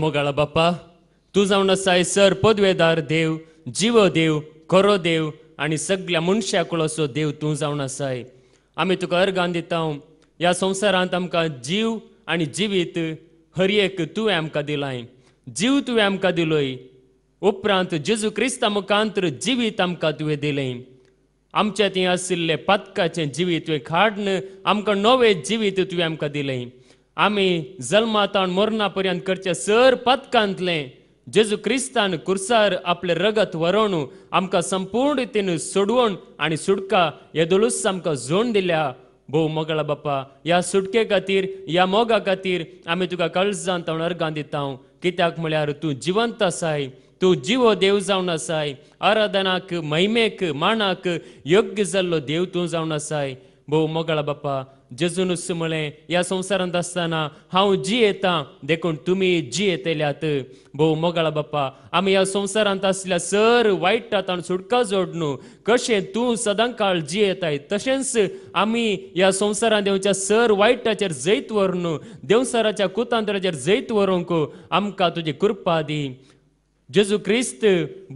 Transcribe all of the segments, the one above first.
मोगाळा बाप्पा तूं जावन आसाय सर पदवेदार देव जीव देव खरो देव आणि सगळ्या मनशाकुळ असो देव तूं जावन आसाय आम्ही तुका अर्गान दिता ह्या संवसारांत आमकां जीव आणि जिवीत हर एक तुवें आमकां दिलाय जीव तुवें आमकां दिलोय उपरांत जेजू क्रिस्ता मुखांत्र जिवीत आमकां तुवें दिलें आमच्या थंय आशिल्लें पातकाचें जिवीत तुवें खाडन आमकां नवें जिवीत तुवें आमकां दिलें आमी जल्मातान मरणा पर्यंत करचे सर पत्कांतले जेजू क्रिस्तान कुर्सार आपले रगत वरोवन आमकां संपूर्ण रितीन सोडवण आनी सुटका येदोळूच आमकां जोण दिल्या भोव मोगळा बापा ह्या सुटके खातीर ह्या मोगा खातीर आमी तुका जावन तवण अर्गां दिता कित्याक म्हळ्यार तूं जिवंत आसाय तूं जिवो देव जावन आसाय आराधनाक महिमेक मानाक योग्य जाल्लो देव तूं जावन आसाय भोव मोगळा बापा जेजूनुस मुळे या संसारात असताना हाव जी येता देखून तुम्ही जी येतेल्यात भोव मोगाळा बाप्पा आम्ही या संसारात असल्या सर वाईटात सुटका जोड कशें कसे तू काळ जी येत तसेच आम्ही या संसारात सर वाईटाच्या जैत व्हर न्हू देवसाराच्या कुतांतराचेर जैत वरूंक आमकां तुझे कृपा दी जेजू क्रिस्त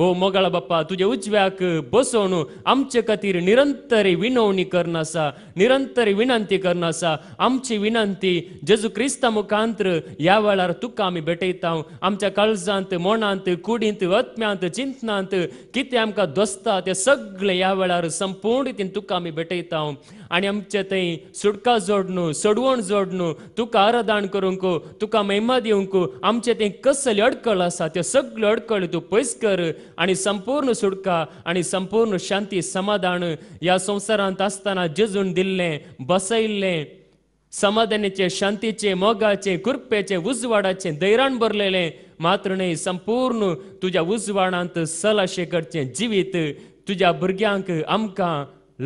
भो मोगाळ बाप्पा तुझे उजव्याक बसवून आमचे खातीर निरंतर विनवणी आसा निरंतर विनंती आसा आमची विनंती जेजू क्रिस्ता मुखांत्र ह्या वेळार तुका आमी भेटयता आमच्या काळजांत मोनांत कुडींत अत्म्यांत चिंतनांत कितें आमकां दोसता तें सगळें ह्या वेळार संपूर्ण रितीन तुका आमी भेटयता आणि आमचे थंय सुटका जोडणू सडवण जोडणू तुका आराधान करूंक तुका महिमा दिवंक आमचे थंय कसल्यो अडकळ आसा त्यो सगळ्यो अडकळ तूं पयस कर आणि संपूर्ण सुटका आणि संपूर्ण शांती समाधान ह्या संवसारांत आसतना जेजून दिल्लें बसयिल्लें समाधानाचे शांतीचे मोगाचे कृपेचे उजवाडाचे दैराण भरलेले मात्र नाही संपूर्ण तुझ्या उजवाडांत सलाशे करचे जिवीत तुझ्या भुरग्यांक आमकां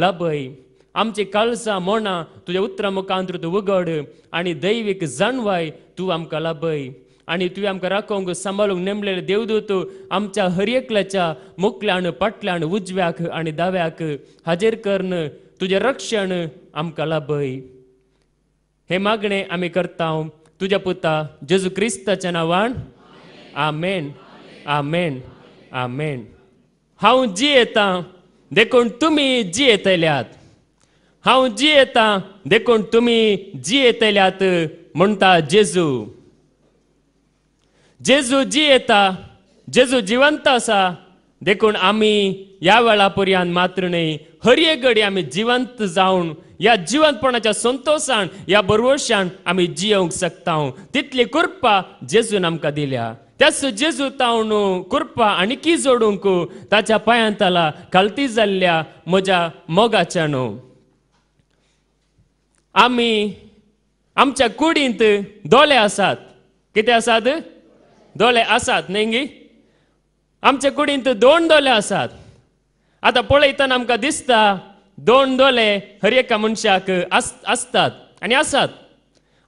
लाभय आमची काळसा मोना तुझ्या उतरां मुखांतर तू उघड आनी दैवीक जाणवाय तू आमकां लाभय आणि तुवें आमकां राखोंक सांबाळूंक नेमलेले देवदूत आमच्या हरएकल्याच्या मुकल्यान पाटल्यान उजव्याक आणि दाव्याक हाजीर करन तुजें रक्षण आमकां लाभय हे मागणें आमी करता तुज्या पुता जेजू क्रिस्ताच्या नांवान आमेन आमेन आमेन हांव जियेतां देखून तुमी जियेतल्यात हांव जियेता देखून तुमी जियेतल्यात म्हणटा जेजू जेजू जियेता जेजू जिवंत आसा देखून आमी ह्या वेळा मात्र न्ही हरये घडी आमी जिवंत जावन ह्या जिवंतपणाच्या संतोषान ह्या बरवशान आमी जियेवंक शकता तितली कृपा जेजून आमकां दिल्या त्याच जेजू तावण कृपा आणखी जोडूंक ताच्या पायांताला खालती जाल्ल्या म्हज्या मोगाच्या न्हू आम्ही आमच्या कुडींत दोले आसात किती आसात दोले आसात नेंगी आमच्या कुडींत दोन दोले आसात आता पळयतना आमकां दिसता दोन दोले हर एका मनशाक आसतात आनी आसात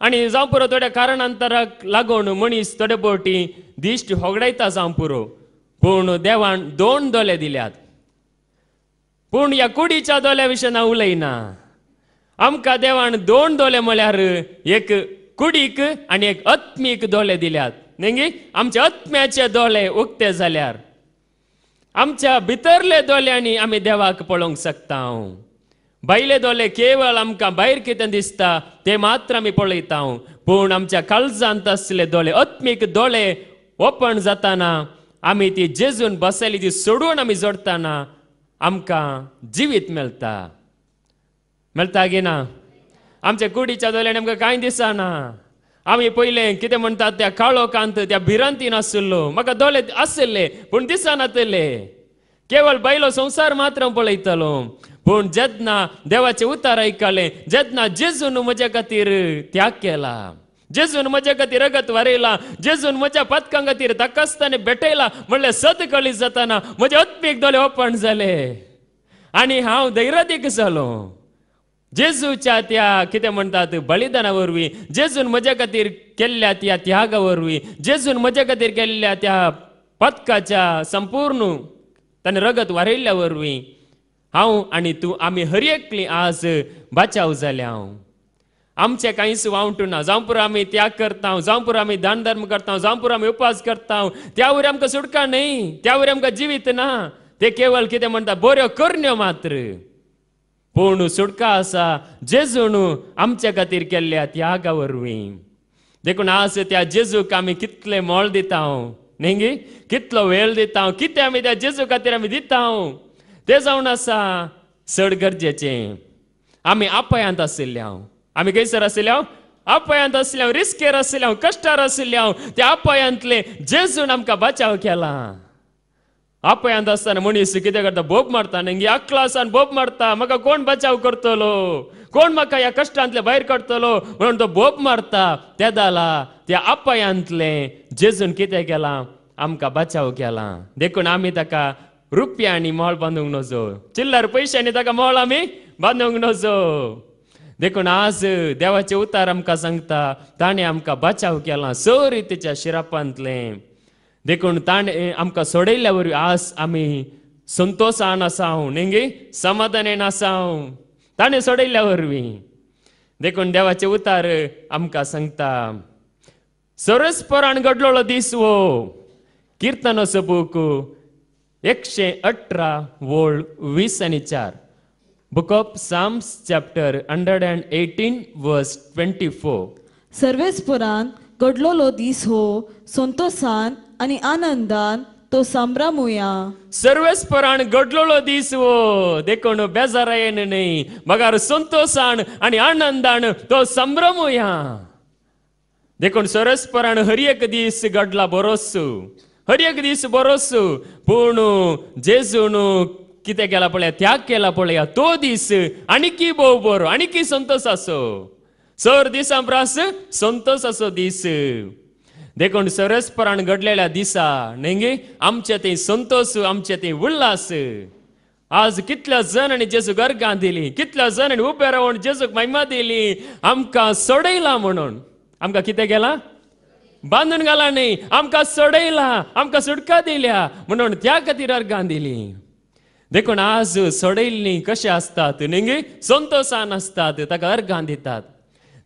आनी जावं पुरो थोड्या कारणांतराक लागून मनीस थोडे पोटी दिश्ट होगडायता जावं पुरो पूण देवान दोन दोले दिल्यात पूण ह्या कुडीच्या दोल्या विशीं हांव उलयना आमका देवान दोन दोले म्हळ्यार एक कुडीक आणि एक आत्मीक दोले दिल्यात नेंगी आमचे आत्म्याचे दोले उक्ते जाल्यार आमच्या भितरले दोल्यांनी आमी देवाक पळोवंक शकता हांव भायले दोले केवळ आमकां भायर कितें दिसता ते मात्र आमी पळयता हांव पूण आमच्या काळजांत आसले दोले आत्मीक दोले ओपन जाताना आमी ती जेजून बसयली ती सोडून आमी जोडताना आमकां जिवीत मेळटा मेळटा गे ना आमचे कुडीच्या दोल्यान आमकां कांय दिसना आमी पयलें कितें म्हणटात त्या काळो कांत त्या भिरांतीन आशिल्लो म्हाका दोले आसले पूण दिसनातले केवळ बैलो संसार मात्र पळयतालो पूण जेदना देवाचे उतार ऐकले जेदना जेजून म्हज्या खातीर त्याग केला जेजून म्हज्या खातीर रगत वारयला जेजून म्हज्या पदकां खातीर ताकास्ताने भेटयला म्हणले सद कळी जाताना म्हजे अत्मीक दोले ओपण जाले आणि हांव धैर्यदीक जालो जेजूच्या त्या किती म्हणतात बलिदानावरवी जेजून मजा खातीर केल्ल्या त्या त्यागावरवी जेजून मजा खातीर केल्ल्या त्या पथकाच्या संपूर्ण त्याने रगत वारिल्ल्यावरवी वरवीं हांव तू आम्ही आमी आज बचाव झाले हांव आमचे काहीच वावंटू ना जाऊ पुरो आमी त्याग करता जावं पुरो आमी दान धर्म करता जावं पुरो आमी उपास करता त्यावर वरी आमकां सुटका न्हय त्यावर आमकां जिवीत ना ते केवळ कितें म्हणटा बऱ्यो करण्यो मात्र पूर्ण सुटका असा जेजून आमच्या खातीर केल्ल्या त्यागा वरवी देखून आज त्या जेजूक आम्ही कितले मोळ दिता हांव नेंगी कितलो वेळ दिता हांव कितें आमी त्या जेजू खातीर आमी दिता हांव तें जावन आसा चड गरजेचें आमी आपयांत आशिल्ले हांव आमी खंयसर आशिल्ले हांव अपयांत आशिल्ले हांव रिस्केर आशिल्ले हांव कश्टार आशिल्ले हांव त्या अपयांतले जेजून आमकां बचाव केला ಅಪ್ಪ मनीस ಮುನಿ करता मारता मारता अकला ಅಕ್ಲಾಸಾನ್ ಬೋಬ್ मारता मका कोण बचाव करतलो कोण म्हाका या कश्टांतले बाहेर काडटलो म्हणून तो बोब मारता ते दाला त्या अपयांतले जेजून कितें केला आमकां बचाव केला देखून आमी ताका रुपयांनी मोळ बांदूंक नजो चिल्लर पयशांनी ताका मोल आमी बांदूंक नजो देखून आज देवाचे उतार आमकां सांगता ताने आमकां बचाव केला स रितीच्या देखून ताण आमकां सोडयल्या वरवीं आज आमी संतोषान आसाव नेंगे समाधानेन आसाव ताणें सोडयल्या वरवीं देखून देवाचे उतार आमकां सांगता सरस्परान घडलोलो दीस वो असो बूक एकशे अठरा वोल्ड वीस आनी चार book of Psalms chapter hundred and eighteen verse twenty four सर्वेस्परान घडलोलो दीस हो संतोषान आणि आनंदान तो संभ्रम होऊया गडलोलो घडलो दीस व देखोन बेजारा मगर न संतोषान आणि तो संभ्रम होऊया देखुन हर एक दिस गडला बोरसू हर एक दीस बोरसू पूण जेजून किती केला पळया त्याग केला पळया तो दिस आणखी भाऊ की संतोष असो सर दिस संतोष असो दिस। देखून सरसपरान घडलेल्या दिसा नेंगे आमचे ते संतोष आमचे ते उल्हास आज कितल्या जण आणि जेजूक गर्गा दिली कितल्या जण आणि उभे राहून जेजूक महिमा दिली आमकां सडयला म्हणून आमकां कितें केलां बांदून घाला न्ही आमकां सडयला आमकां सुटका दिल्या म्हणून त्या खातीर अर्गान दिली देखून आज सोडयल्ली कशें आसतात नेंगे संतोषान आसतात ताका अर्गान दितात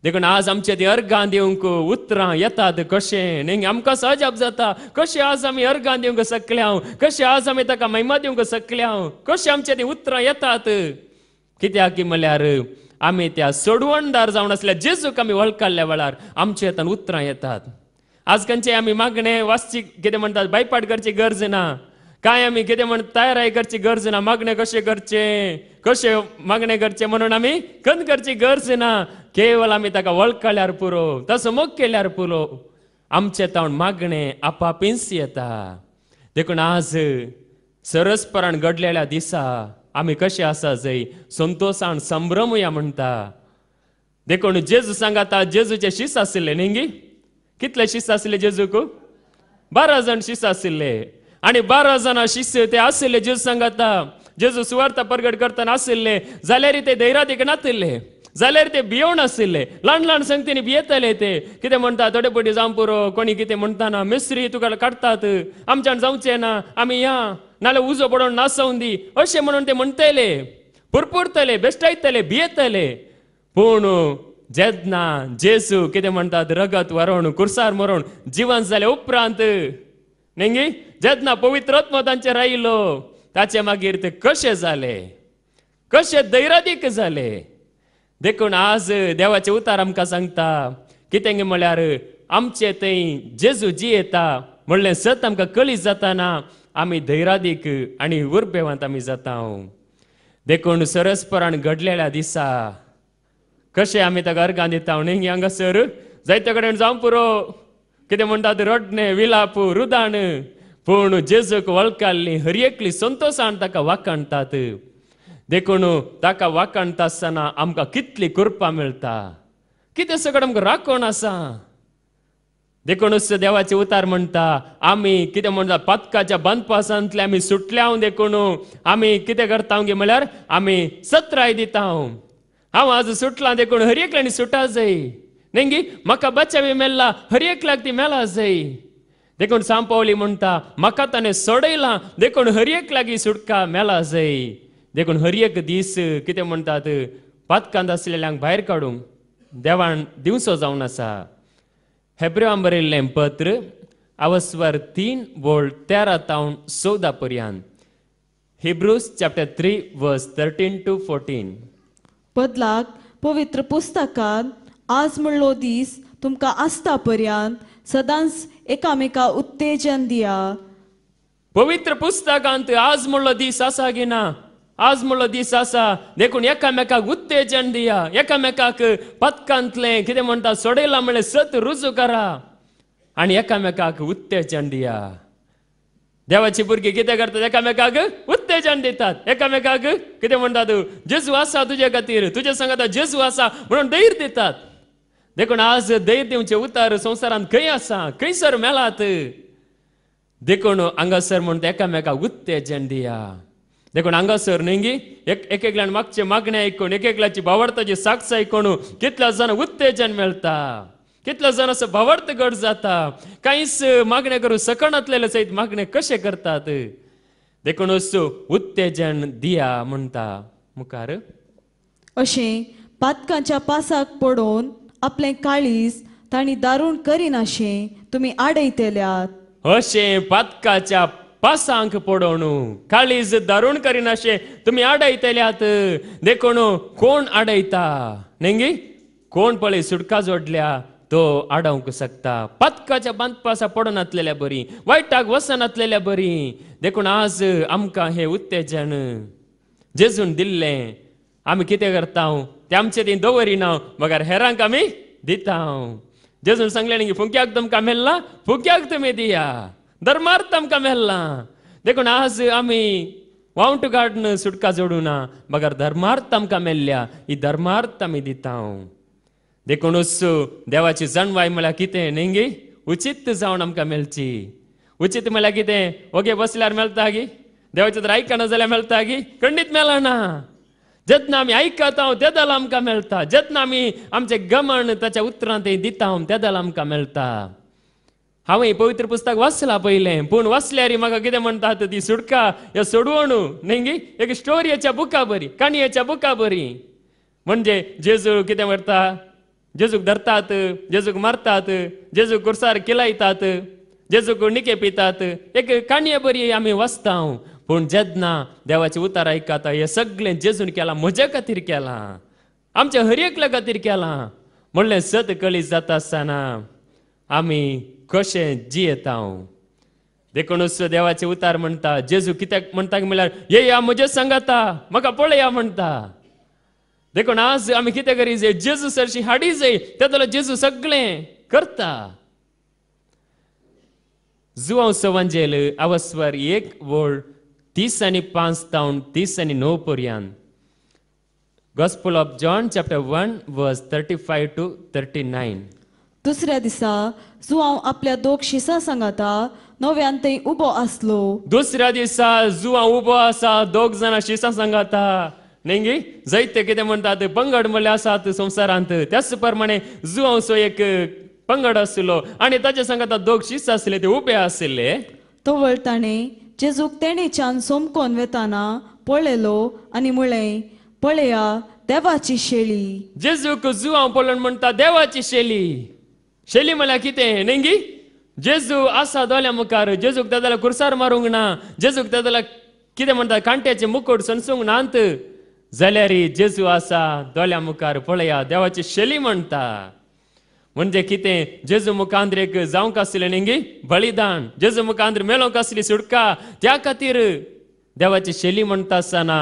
देखून आज आमचे ते अर्घां दिवंक उतरां येतात कशें न्ही आमकां सहज जाता कशें आज आमी अर्गां दिवंक शकले हांव कशें आज आमी ताका महिमा दिवंक शकले हांव कशें आमचे ते उतरां येतात कित्याक की म्हळ्यार आमी त्या सोडवणदार जावन जे जेजूक आमी वळखल्ल्या वेळार आमच्या हातान उतरां येतात आज खंयचे आमी मागणें वाचची कितें म्हणटात बायपाट करची गरज ना काय आम्ही किती तयार आहे करची गरज ना मागणे कसे करचे कसे मागणे करचे म्हणून आम्ही कन करची गरज ना केवळ आम्ही ताका वळखल्यार पुरो तसं मग केल्यार पुरो आमचे तावण मागणे आपापिंस येता देखून आज सरसपरान घडलेल्या दिसा आम्ही कसे असा जय संतोषान संभ्रमूया म्हणटा देखून जेजू सांगाता जेजूचे शिस्त आशिल्ले न्ही कितले शिस्त आसले जेजूक बारा जण शिस्त आशिल्ले बारा शिष्य ते ते ಆಸಿಲ್ಲೆ ಜೇಸು ಸಂಗತ जेजू सुवार्थ प्रगट करताना ಆಸಿಲ್ಲೆ ते ते ಧೈರ್ಯಾದಿಕ ನಾತಿಲ್ಲೆ जाल्यार ते भियोण असले लहान ल्हान संगतींनी भियेताले ते कितें म्हणटा थोडे पोटी जावं पुरो कोणी कितें म्हणटाना मिस्त्री तुका काडटात आमच्यान जाऊचे ना आम्ही या नाजाल्यार उजो पडून नासवून दी असे म्हणून ते म्हणटले पुरपुरतले बेश्टायतले भियेतले पूण जेदना जेसू किती म्हणतात रगत वरण कुर्सार मरण जिवंत झाले उपरांत जेतना ಜದ್ನ तांचे राहिलो ताचे मागीर ते कसे झाले कसे धैरादीक झाले देखून आज देवाचे उतार आमकां सांगता कितें म्हळ्यार आमचे थंय जी येता म्हणलें सत आमकां कळी जाताना आमी धैरादीक आनी उर्बेवंत आमी जाता देखून सरस्परान घडलेल्या दिसा कशें आमी ताका अर्गां दिता न्ही हांगासर जायते कडेन जावं पुरो कितें म्हणटात रडणे विलापू रुदाण पूण जेजूक वळखाल्ली हरएकली संतोषान ताका वाखाणटात देखून ताका वाखाणटा आसतना आमकां कितली कृपा मेळटा कितें सगळें आमकां राखण आसा देखूनच देवाचे उतार म्हणटा आमी कितें म्हणटा पातकाच्या बंदपासांतले आमी सुटल्या हांव देखून आमी कितें करता गे म्हळ्यार आमी सत्राय दिता हांव हांव आज सुटला देखून हर सुटा जाय बच्चा nengi makabachavi लाग ती मेला sei देखून सांपावली म्हणटा म्हाका ताणें सोडयलां देखून हरएक लागीं सुटका मेला जई देखून हरएक दीस कितें म्हणटात पातकांत आसलेल्यांक भायर काडूंक देवान दिवचो जावन आसा हेब्रेवान बरयल्लें पत्र आवस्वर तीन वोल्ट तेरा तावन चवदा पर्यान Hebrews chapter three verse thirteen to fourteen बदलाक पवित्र पुस्तकांत आज म्हणलो दीस तुमकां आसता पर्यंत सदांच एकामेका उत्तेजन दिया पवित्र पुस्तकांत आज म्हणलो दीस आसा की ना आज म्हणलो दीस आसा देखून एकामेकाक उत्तेजन दिया एकामेकाक पथकांतले कितें म्हणटा सोडयला म्हणले सत रुजू करा आणि एकामेकाक उत्तेजन दिया देवाची भुरगीं कितें करतात एकामेकाक उत्तेजन दितात एकामेकाक कितें म्हणटात जेजू आसा तुजे खातीर तुझ्या सांगाता जेजू आसा म्हणून धैर्य दितात देखून आज दैत्यांचे उतार संवसारांत खंय आसा खंयसर मेलात देखून हांगासर म्हणून एकामेकाक उत्तेजन दिया देखून हांगासर न्ही एक एकल्यान मागचे मागणे ऐकून एक एकल्याची भावार्थाची साक्ष ऐकून कितल्या जाणां उत्तेजन मेळटा कितलो जाण असं भावार्थ गट जाता काहीच मागणे करू सकणातलेले सहित मागणे कशे करतात देखून उत्तेजन दिया म्हणता मुखार अशें पातकांच्या पासाक पडोन आपले काळीज ताणी दारूण करिनाशें तुमी आडयतेल्यात अशें पातकाच्या पासांक पडोणू काळीज दारूण करिनाशें तुमी आडयतेल्यात देखून कोण आडयता नेंगी कोण पळय सुटका जोडल्या तो आडावंक शकता पथकाच्या बांधपासा पडून आसलेल्या बरी वायटाक वसन आसलेल्या बरी देखून आज आमकां हे उत्तेजन जेजून दिल्लें आमी कितें करता त्यामचे तीं दवरिना मगर हेरांक आमी दिता जेजून सांगलें की फुंक्याक तुमकां मेल्ला फुक्याक तुमी दिया धर्मार्थ तुमकां मेल्ला देखून आज आम्ही वावंट गार्डन सुटका ना मगर धर्मार्थ आमकां मेल्ल्या ही धर्मार्थ आमी दिता देखून देवाची जणवाय म्हळ्यार कितें न्ही उचित जावन आमकां मेलची उचित म्हळ्यार कितें ओगे बसल्यार मेळता गी देवाचें तर आयकना जाल्यार मेळटा गी खंडीत मेळना जेतना आम्ही ऐकतो आहोत तेदला आमकां मेळटा जेतना आमी आमचें गमण ताच्या उतरांत दिता हांव तेदला आमकां मेळटा हांवें पवित्र पुस्तक वाचलां पयलें पूण वाचल्यार म्हाका कितें म्हणतात ती सुटका या सोडवणू न्ही एक स्टोरीच्या बुका बरी काणयेच्या बुका बरी म्हणजे जेजू कितें करता जेजूक धरतात जेजूक मारतात जेजूक कुर्सार किलायतात जेजूक निके पितात एक काणये बरी आमी वाचता पूण जेदना देवाचे उतार आयकता हे सगळें जेजून केलां म्हज्या खातीर केलां आमच्या एकल्या खातीर केला म्हणलें सद कळी जाता आसतना आमी कशें जियेता देखूनच देवाचे उतार म्हणटा जेजू कित्याक म्हणटा म्हणल्यार ये या म्हजे सांगाता म्हाका पळया म्हणटा देखून आज आमी कितें करी जे जेजू सरशी हाडी जाय तेतलो जेजू सगळें करता जुवांव सवांजेल अवस्वर एक वळ तीस आणि पाच तावन तीस आणि णव पर्यंत gospel of John chapter one verse thirty five to thirty nine दुसऱ्या दिसा हांव आपल्या दोग शिसा सांगाता नव्यान थंय उबो आसलो दुसऱ्या दिसा जुआव उबो आसा दोग जाणां शिसां सांगाता नेंगी जायते कितें म्हणटात पंगड म्हणले आसात संवसारांत त्याच प्रमाणे जुआव सो एक पंगड आसलो आनी ताचे सांगता दोग शिस आसले ते उबे आसले तो वळताणे जेजूक तेणेच्यान सोमकोन वेताना पळयलो आनी म्हळें पळया देवाची शेळी जेजूक जू हांव पळोवन म्हणटा देवाची शेली शेली म्हळ्यार कितें नेंगी जेजू आसा दोल्या मुखार जेजूक जाल्यार कुरसार मारूंक ना जेजूक जाल्यार कितें म्हणटा कांट्याचे मुकुट सणसूंक नांत जाल्यार जेजू आसा दोल्या मुखार पळया देवाची शेली म्हणटा म्हणजे ಕಿತೆ मुखांद्र एक ಜಾಂವ್ आसले निंगी बळीदान जेजू मुखांद्र मेलो कसली सुटका त्या खातीर देवाची शैली म्हणटा आसतना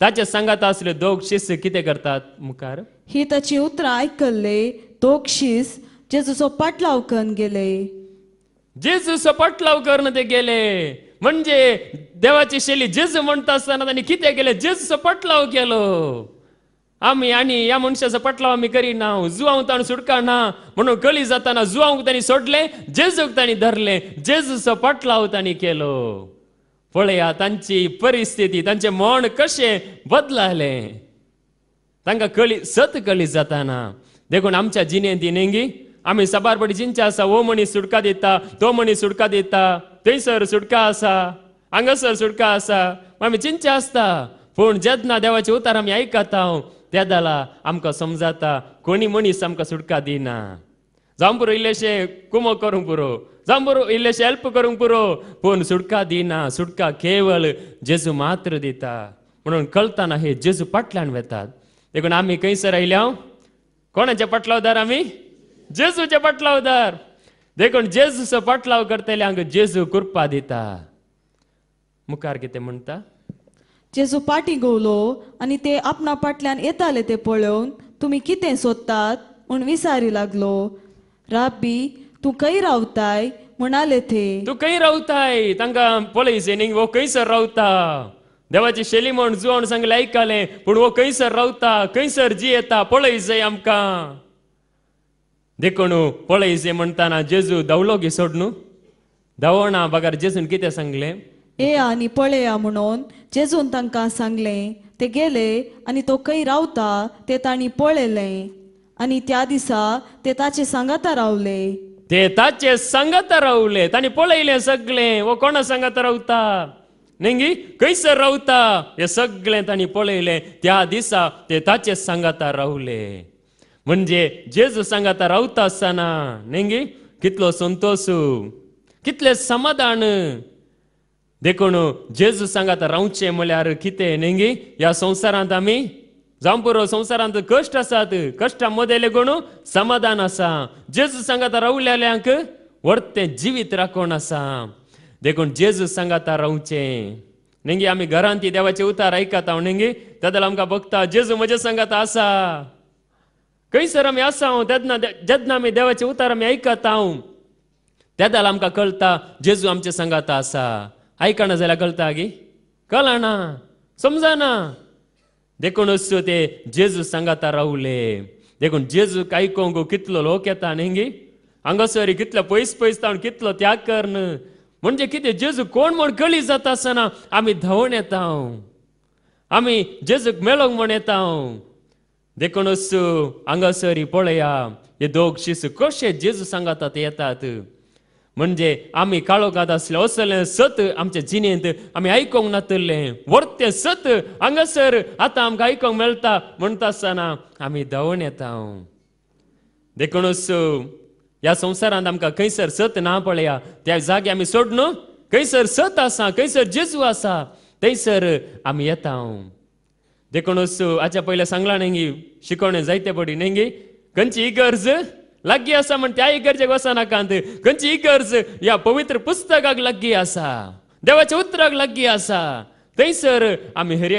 ताचे सांगात असले दोग शिस्त कितें करतात मुखार ही ताची उतरां आयकल्ले दोग शिस्त जेजूचो पाटलाव करून गेले जेजूचो पाटलाव करून ते गेले म्हणजे देवाची शैली जेजू म्हणता आसतना त्यांनी कितें केलें जेजूचो पाटलाव केलो आम्ही आणि या मनशाचा पटलाव आम्ही करीना ताण सुटका ना म्हणून कळी जाताना जुआ त्यांनी सोडले जेजूक त्यांनी धरले जेजूचो पटलाव त्यांनी केलो पळया तांची परिस्थिती त्यांचे मन कशें बदलाले तांकां कळी सत कळी जाताना देखून आमच्या जिने नेंगी आम्ही सबारपटी जिंचे आसा ओ मनीस सुटका देता तो मनीस सुटका दिता थंयसर सुटका आसा हांगासर सुटका आसा आमी जिंचे आसता पूण जेदना देवाचे उतार आमी ऐकता आमकां समजाता कोणी मनीस आमकां सुटका सुटका दिना पुरो इल्लेशे कुमो करूंक पुरो पुरो इल्लेशे हेल्प करूंक पुरो पूण सुटका दिना सुटका केवळ जेजू मात्र दिता म्हणून कळताना हे जेजू पाटल्यान वेतात देखून आम्ही खंयसर आयल्या कोणाचे पाटलावदार आमी जेजूचे पाटलावदार देखून जेजूचो पाटलाव करतले हांगा जेजू कृपा दिता मुखार कितें म्हणटा जेजू पाटी गोवलो आणि ते आपणा पाटल्यान येताले ते पळोवन तुम्ही कितें सोदतात म्हूण विचारी लागलो राबी तू खंय रावताय म्हणाले ते तूं खंय रावताय तांकां पळय वो खंयसर रावता देवाची शैली म्हण जुवण सांगले ऐकाले पूण वो खंयसर रावता खंयसर जी येता पळय जाय आमकां देखणू पळय जे म्हणटाना जेजू धावलो गे सोड न्हू धावणा बघार जेजून कितें सांगलें ये आनी पळया म्हणून जेजून तांकां सांगलें ते गेले आनी तो खंय रावता ते तांणी पळयलें आनी त्या दिसा ते ताचे सांगाता रावले ते ताचे सांगाता रावले तांणी पळयलें सगळें वो कोणा सांगाता रावता नेंगी खंयसर रावता हे सगळे तांणी पळयलें त्या दिसा ते ताचे सांगाता रावले म्हणजे जेजू सांगाता रावता आसतना नेंगी कितलो संतोष कितले समाधान देखून जेजू सांगात रावचे म्हळ्यार कितें नेंगी ह्या संवसारांत आमी जावं पुरो संवसारांत कश्ट आसात कश्टा मदें लेगून समाधान आसा जेजू सांगात रावलेल्यांक व्हरते जिवीत राखण आसा देखून जेजू सांगाता रावचें नेंगी आमी घरांत ती देवाचे उतार आयकता नेंगी तेदना आमकां बघता जेजू म्हजे सांगात आसा खंयसर आमी आसा हांव हो, तेदना जेदना आमी देवाचे उतार आमी आयकता हांव तेदना आमकां कळटा जेजू आमचे सांगाता आसा ऐकणं जाल्यार कळटा गी कळना देखून देखूनच ते जेजू सांगाता रावले देखून जेजूक आयकोंक कितलो लोक येता न्ही गी हांगासरी कितलो पयस पयस कितलो त्याग करन म्हणजे कितें जेजू कोण म्हण कळी जाता आसतना आमी धांवण येता आमी जेजूक मेळोक म्हण येता हांव देखूनच हांगासरी पळया हे दोग शिसू कसे जेजू सांगाता ते येतात म्हणजे आम्ही काळोखात असले असले सत आमच्या जिणेंत आम्ही आयकोंक नातले वरते सत हांगासर आता आमकां आयकोंक मेळटा म्हणटा आसतना आम्ही धांवून येता देखूनच ह्या संवसारांत आमकां खंयसर सत ना पळया त्या जागे आमी सोड न्हू खंयसर सत आसा खंयसर जेजू आसा थंयसर आमी येता देखूनच हाच्या पयल्या सांगला नेंगी शिकवणे जायते पडी नेंगी खंयची गरज ಲಗ್ಗಿ असा म्हणते आई गरजेक वसा ಅಂತ खंयची गरज ह्या पवित्र पुस्तकाक लग्गी आसा देवाच्या उतराक लग्गी आसा थंयसर आमी हर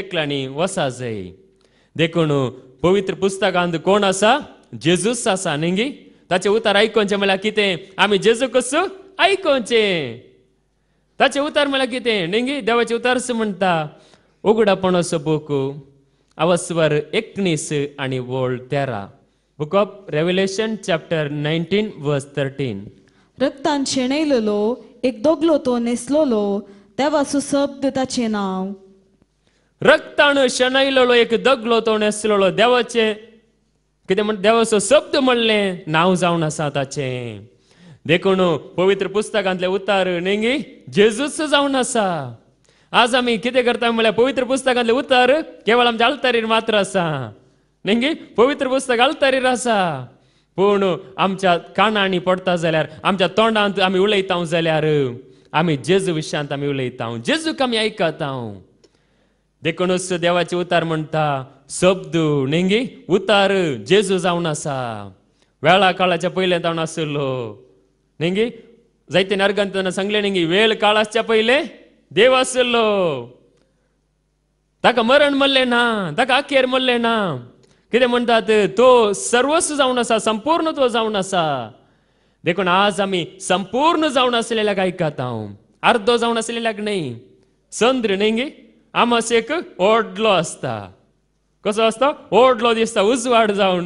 वसा जाय देखून पवित्र पुस्तकांत कोण आसा जेजूस आसा न्ही ताचे उतार आयकोचे म्हळ्यार कितें आमी जेजूकच आयकोचे ताचे उतार म्हळ्यार कितें न्ही देवाचे उतारस म्हणटा उघडापणाचो बोकू आवास्वर एकनीस आणि वोळ तेरा book of Revelation chapter nineteen verse thirteen रक्तान शेणयलेलो एक दोगलो तो नेसलोलो तेव्हा सुसब्द ताचे नाव रक्तान शेणयलेलो एक दगलो तो नेसलोलो देवाचे कितें म्हण देवाचो शब्द म्हणलें नांव जावन आसा ताचें देखून पवित्र पुस्तकांतले उतार नेंगी जेजूच जावन आसा आज आमी कितें करता म्हळ्यार पवित्र पुस्तकांतले उतार केवळ आमच्या आल्तारीर मात्र आसा नेंगे पवित्र पुस्तकाला तरी आसा पूण आमच्या कानांनी पडता जाल्यार आमच्या तोंडांत आमी उलयता जाल्यार आमी जेजू विशयांत आमी उलयता जेजूक आमी आयकता देखूनच देवाचे उतार म्हणटा शब्द नेंगी उतार जेजू जावन आसा वेळा काळाच्या पयले जावन आसलो नेंगी जायते नर्गान तेन्ना सांगले नेंगी वेळ काळाच्या पयले देव आसलो ताका मरण मल्ले ना ताका अखेर मल्ले ना कितें म्हणटात तो सर्वस्व जाऊन असा संपूर्ण तो जावन आसा देखून आज आमी संपूर्ण जाऊन जावन आसलेल्याक कात हांव अर्दो जावन आसलेल्याक नाही संद्र नाही गे एक ओढलो आसता कसो आसता ओडलो दिसता उजवाड जाऊन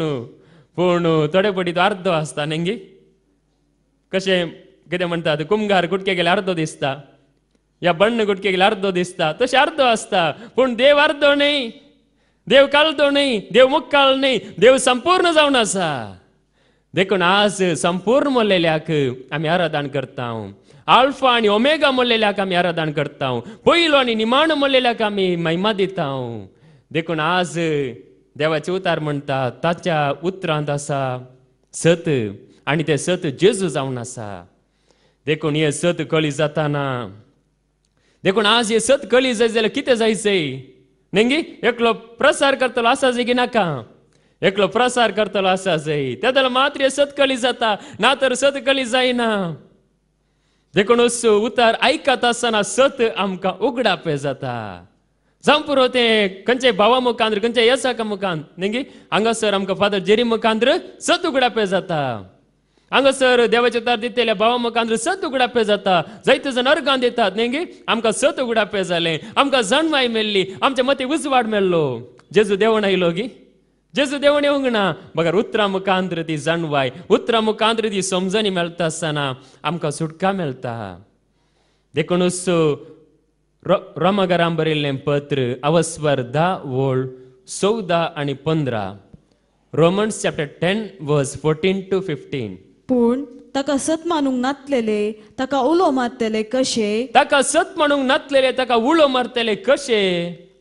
पूण थोडे फावटी तो अर्दो आसता न्ही कशें कितें म्हणटात कुमगार गुटके गेले अर्दो दिसता या बण गुटके गेले अर्दो दिसता तसे अर्ध असता पण देव अर्ध नाही देव देव मुख काळ ಮುಕ್ಕಾಳ್ನಿ देव संपूर्ण जावन आसा देखून आज संपूर्ण मोलेल्याक आम्ही आराधन करता आल्फा आणि ओमेगा मोलेल्याक आमी आराधन करता पयलो आणि निमाण मोलेल्याक आमी महिमा देता देखून आज देवाचे उतार म्हणटा ताच्या उतरांत असा सत आणि ते सत जेजू जाऊन असा देखून हे सत कळी जाताना देखून आज हे सत कळी जाय जाल्यार कितें जायचंय एकलो प्रसार करतो असा जे की नका एकलो प्रसार करतो असा जे त्याला मात्र सतकली जाता ना तर सतकली जाईना देखण उतार ऐकत असताना सत आमका उघडा पे जाता जम पुरो ते खंच्या भावा मुखांद्र खंच्या येसाका नेंगी हंगासर फादर जेरी मुखात सत पे जाता ಹಂಗಸರು सत ಭಾವಮಕ पे जाता ಗುಡ जण अर्गान ಜನ ಅರ್ಗಾನ್ ದೇತಾತ್ आमकां सत उगडा ಗುಡ ಪೇಜಾಲೆ आमकां ಜನ್ಮಾಯಿ मेल्ली आमच्या मते उजवाड मेल्लो जेजू देवण गी जेजू देवण येवंक ना बघा उतरा मुखांत्र ती जणवाय उतरा मुखांत्र ती समजणी मेळटा आसतना आमकां सुटका मेळटा देखूनच रोमगराम बरयल्लें पत्र अवस्वर अवस्पर्धा वोळ चवदा आनी पंदरा Romans chapter ten verse fourteen to fifteen पूण ताका सत मानूंक नातलेले ताका उलो मारतले कशे ताका सत म्हणूंक नातलेले ताका उलो मारतले कशे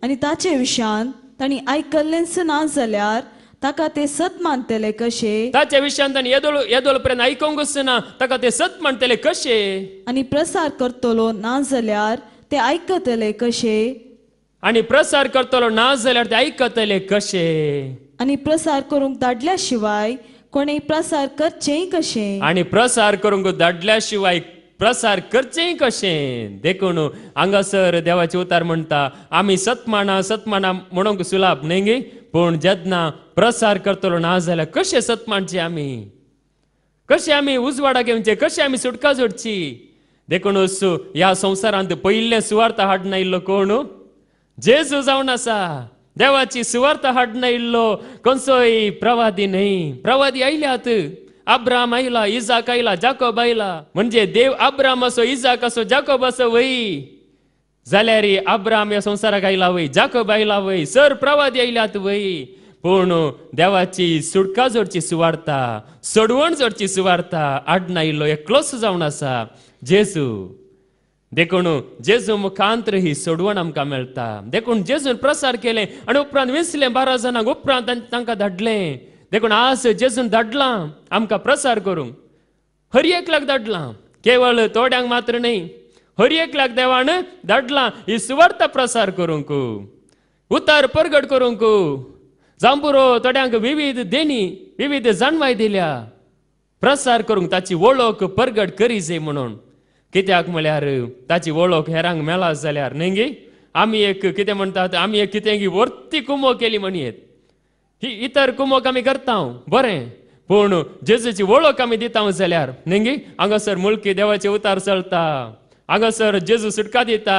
आनी ताचे विशान ताणी आयकल्लेंच ना जाल्यार ताका ते सत मानतले कशे ताच्या विशयान ताणी येदोळ येदोळ पर्यंत आयकूंकच ना ताका ते सत मानतले कशे आनी प्रसार करतलो ना जाल्यार ते आयकतले कशे आणि प्रसार करतलो ना जाल्यार ते आयकतले कशे आनी प्रसार करूंक धाडल्या शिवाय कोणी प्रसार करचे कसे आणि प्रसार करूंक शिवाय प्रसार करचे कसे देखून हंगासर देवाचे उतार म्हणता आम्ही सतमाना सतमाना म्हणूंक सुलाभ नेंगे गे पूण जेदना प्रसार करतलो ना जाल्यार कसे सतमानचे आम्ही कसे आम्ही उजवाडा घेवचे कसे आम्ही सुटका जोडची देखून या संवसारांत पहिले सुवार्थ हाडून आयिल्लो कोण जेजू जावन असा देवाची सुवार्थ हाडणं इल्लो कोणसोई प्रवादी नाही प्रवादी ಐಲಿ ಆತು आयला इजाक आयला ಐಲ ಜಾಕೋಬ್ म्हणजे देव अब्राम असो इजाक असो जाकोब असो झाल्या रे अब्राम ह्या संवसाराक आयला वय जाकोब आयला वय सर प्रवादी आयल्यात वय पूर्ण देवाची सुटका जोडची सुवार्ता सोडवण जोडची सुवार्ता आडना आयिल्लो एकलोच जावन आसा जेसू देखून जेजू मुखांतर ही सोडवण आमकां मेळटा देखून जेजून प्रसार केले आनी उपरांत विसले बारा जाणांक उपरांत तांकां धाडले देखून आज जेजून धाडलां आमकां प्रसार करूंक हर एकल्याक धाडलां केवळ तोड्यांक मात्र न्ही हर एकल्याक देवान धाडलां ही सुवार्थ प्रसार करूंक उतार परगट करूंक जावं पुरो थोड्यांक विविध देणी विविध जाणवाय दिल्या प्रसार करूंक ताची वळख परगट करी जे म्हणून कित्याक म्हळ्यार ताची वळख हेरांक रंग जाल्यार न्ही गे आमी एक कितें म्हणटात आमी एक कितें वर्ती कुमो केली म्हणयेत ही इतर कुमो आमी करता बरें पूण जेजूची वळख आमी दिता जाल्यार न्ही गे हांगासर मुळकी देवाचे उतार चलता हांगासर जेजू सुटका दिता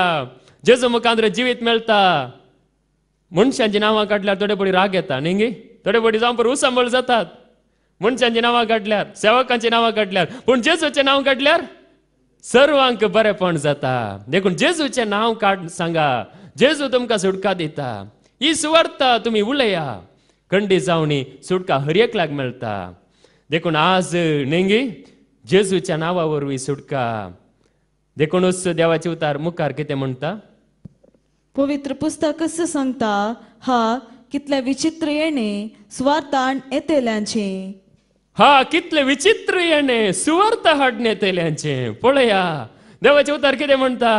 जेजू मुखांतर जिवीत मेळटा मनशांची नांवां काडल्यार थोडे पडी राग येता न्ही थोडे पडी जावं पर उसांबळ जातात मनशांची नांवां काडल्यार सेवकांची नांवां काडल्यार पूण जेजूचें नांव काडल्यार सर्वांक बरेपण जाता देखून जेजूचे नाव काड सांगा जेजू तुमकां सुटका दिता ही सुवर्ता तुम्ही उलया खंडी जावणी सुटका हर लाग मेळटा देखून आज नेंगी जेजूच्या नांवा वरवीं सुटका देखून देवाचे उतार मुखार कितें म्हणटा पवित्र पुस्तक कसं सांगता हा कितल्या विचित्र येणे स्वार्थान येतेल्यांचे हा कितले विचित्र येणे सुवर्त हाड नेतेल्यांचे पळया देवाचे उतार कितें म्हणता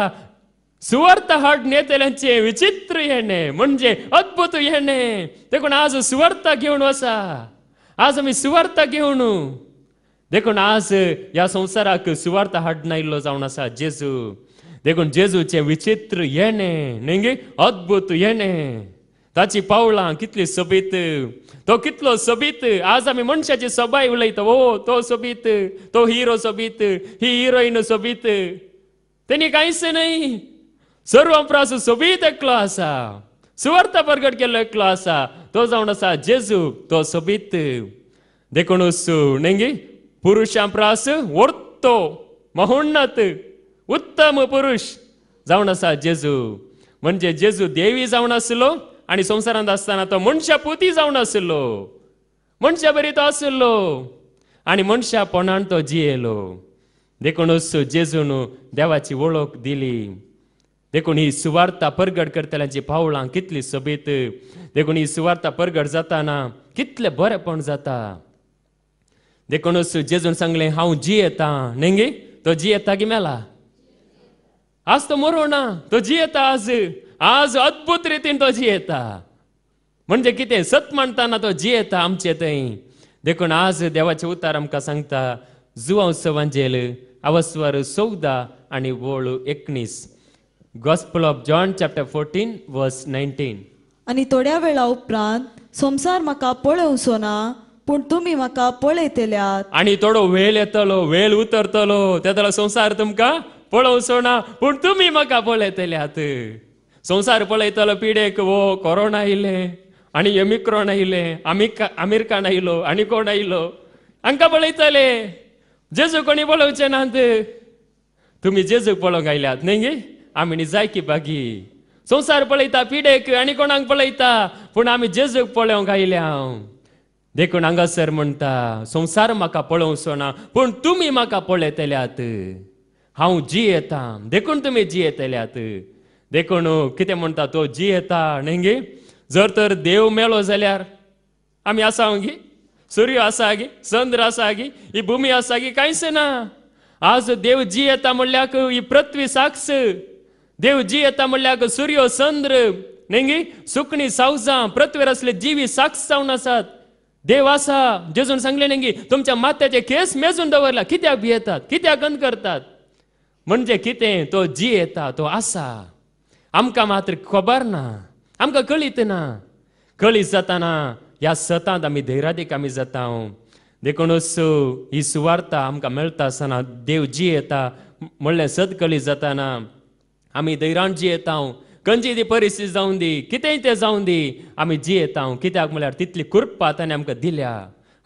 सुवर्त हाड नेतेल्यांचे विचित्र येणे म्हणजे अद्भुत येणे देखून आज सुवर्त घेऊन असा आज आम्ही सुवार्थ घेऊन देखून आज या संवसाराक सुवार्थ हाडून आयिल्लो जाऊन असा जेजू देखून जेजूचे विचित्र येणे नेंगे अद्भुत येणे ताची पावलां कितली सोबीत तो कितलो सोबीत आज आम्ही मनशाची सबाय उलयता ओ हो, तो सोबीत तो हिरो सोबीत ही हिरोईन सोबीत तेणी काहीच नाही सर्व प्रास सोबीत एकलो असा सुवर्त प्रगट केल्लो एकलो असा तो जाऊन असा जेजू तो सोबीत देखूनच नेंगी पुरुषांप्रास वर्तो महोन्नत उत्तम पुरुष जाऊन असा जेजू म्हणजे जेजू देवी जाऊन असलो असताना तो ಆಸ್ತಾನತ पोती जाऊन ಜಾವನ ಆಸಿಲ್ಲು बरी तो ಆಸಿಲ್ಲು आणि ಮನುಷ್ಯ पणान तो जियेलो देखूनच जेजून देवाची ओळख दिली देखून ही सुवार्ता परगड करतल्याची पावलां कितली सोबीत देखून ही सुवार्ता परगड जाताना कितले बरेपण जाता सु जेजून सांगले हांव जियेता नेंगे तो जियेता की मेला आज तो मरो ना तो जियेता आज आज अद्भुत रितीन तो जियेता म्हणजे कितें सत मानताना तो जियेता आमचे थंय देखून आज देवाचे उतार आमकां सांगता जुवांसवांजेल अवस्वर चवदा आणि वळ एकणीस gospel of John chapter fourteen verse nineteen आणि थोड्या वेळा उपरांत संसार म्हाका पळोवचो ना पूण तुम्ही म्हाका पळयतल्यात आणि थोडो वेळ येतलो वेळ उतरतलो तेतलो संसार तुमकां पळोवचो ना पूण तुम्ही म्हाका पळयतल्यात संसार पळयतलो पिडेक वो कोरोना आयले आणि एमिक्रॉन आयले अमिका खान आयलो आणि कोण आयलो हांकां पळयतले जेजू कोणी पळोवचे नात तुम्ही जेजू पळोवंक आयल्यात न्ही गे आमी जाय बागी संसार पळयता पिडेक आनी कोणाक पळयता पूण आमी जेजूक पळोवंक आयल्या देखून हांगासर म्हणटा संसार म्हाका पळोवचो ना पूण तुमी म्हाका पळयतल्यात हांव येता देखून तुमी येतल्यात देखून कितें म्हणटा तो जी येता न्ही जर तर देव मेळो जाल्यार आमी आसा गी सूर्य आसा गी चंद्र आसा गी ही भुमी आसा गी कांयच ना आज देव जी येता म्हणल्याक ही पृथ्वी साक्ष देव जी येता म्हणल्याक सूर्य चंद्र न्ही सुकणी सावजां पृथ्वीर असले जीवी साक्ष जावन आसात देव आसा जेजून सांगले न्ही तुमच्या मात्याचे केस मेजून दवरला कित्याक भियेतात कित्याक गंद करतात म्हणजे कितें तो जी येता तो आसा आमकां मात्र खबर ना आमकां कळीत ना कळीत जाताना ह्या सतांत आमी धैरादीक आमी जाता देखूनच ही सुवार्ता आमकां मेळटा आसतना देव जी येता म्हणलें सद कळीत जाताना आमी धैराण जी येता खंयची ती परिस्थिती जावं दी कितेंय तें जावं दी आमी जी येता कित्याक म्हळ्यार तितली कृपा ताणें आमकां दिल्या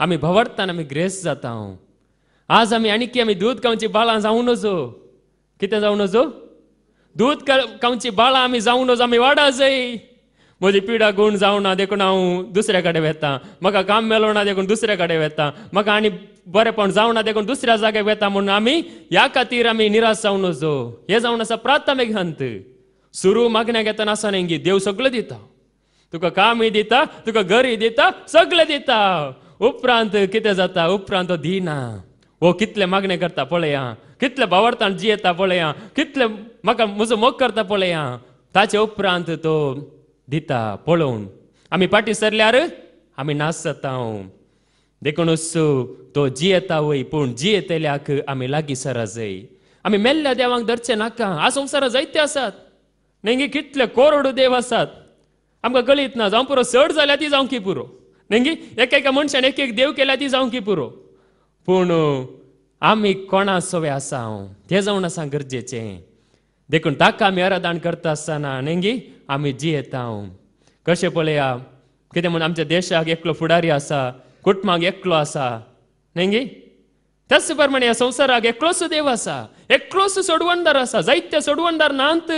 आमी भवरताना आमी ग्रेस जाता आज आमी की आमी दूद कावची बाळां जावं नजो कितें जावं नजो दूध कांची बाळा आमी जावनच आमी वाडा जाय म्हजी पिडा जाऊ जावना देखून हांव दुसऱ्या कडेन वेता म्हाका काम ना देखून दुसऱ्या कडेन वेता म्हाका आनी बरेंपण जावना देखून दुसऱ्या जाग्याक वेता म्हणून आमी ह्या खातीर आमी निराश जावन नजो हें जावन आसा प्राथमीक हंत सुरू मागण्या घेतना आसा नेंगी देव सगळें दिता तुका कामय दिता तुका घरय दिता सगळें दिता उपरांत कितें जाता उपरांत तो दिना हो कितलें मागणें करता पळया कितले भावार्थान जियेता पळया कितले म्हाका म्हजो मोग करता पळया ताचे उपरांत तो दिता पळोवन आमी पाटी सरल्यार आमी नास जाता देखूनच तो जियेता वय पूण जियेतेल्याक आमी लागीं जाय आमी मेल्ल्या देवांक धरचें नाका हा संवसार जायते आसात नेंगे कितले कोरोड देव आसात आमकां कळीत ना जावं पुरो चड जाल्या ती जावं की पुरो नेंगे एक एका मनशान एक एक देव केल्या ती जावं की पुरो पूण आमी कोणा सोवे असा हांव तें जाऊन असा गरजेचे देखून ताका आमी आराधान करता आसतना नेंगी आमी जियेता हांव कसे पळया किती म्हणून आमच्या देशाक एकलो फुडारी आसा कुटुंबाक एकलो असा नेंगी त्याच प्रमाणे ह्या संवसाराक एकलोच देव आसा एकलोच सोडवणदार असा जैत्य सोडवणदार नांत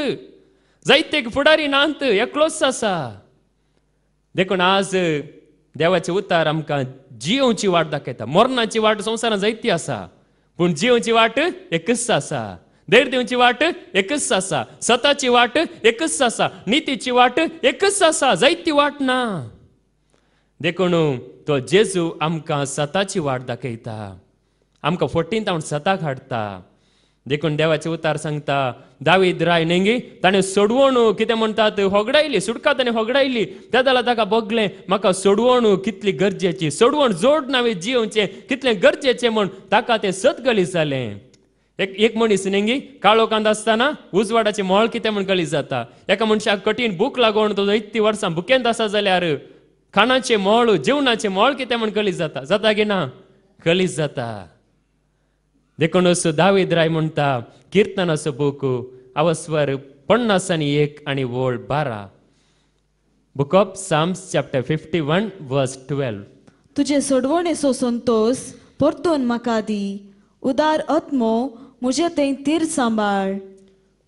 जैत्य फुडारी नांत एकलोच असा देखून आज देवाचे उतार आमकां जियोची वाट दाखयता मरणाची वाट संवसारांत जायती आसा पूण जिवची वाट एकच आसा धैर्य वाट एकच आसा सताची वाट एकच आसा नितीची वाट एकच आसा जायती वाट ना देखून तो जेजू आमकां सताची वाट दाखयता आमकां फोटींत हांव सताक हाडटा देखून देवाचे उतार सांगता दावीद राय नेंगी ताणे सोडवण कितें म्हणटात होगडायली सुटका ताणें होगडायली त्या जाल्यार ताका बोगलें म्हाका सोडवणू कितली गरजेची सोडवण जोड नावे जिवचे कितलें गरजेचें म्हण ताका तें सदगली जालें एक एक मनीस नेंगी काळो कांद आसतना उजवाडाचे मोळ कितें म्हण गली जाता एका मनशाक कठीण भूक लागून तो इतकी वर्सां भुकेंत आसा जाल्यार खाणाचें मोळ जेवणाचें मोळ कितें म्हण गली जाता जाता की ना गलीज जाता देखून देखूनच दावीद राय म्हणटा किर्तनाचो बूक अवस्वर पन्नास आणि एक आनी वोळ बारा book of Psalms chapter fifty one verse twelve तुझे सोडवणे सो संतोष परतून म्हाका दी उदार आत्मो मुझे ते तीर सांभाळ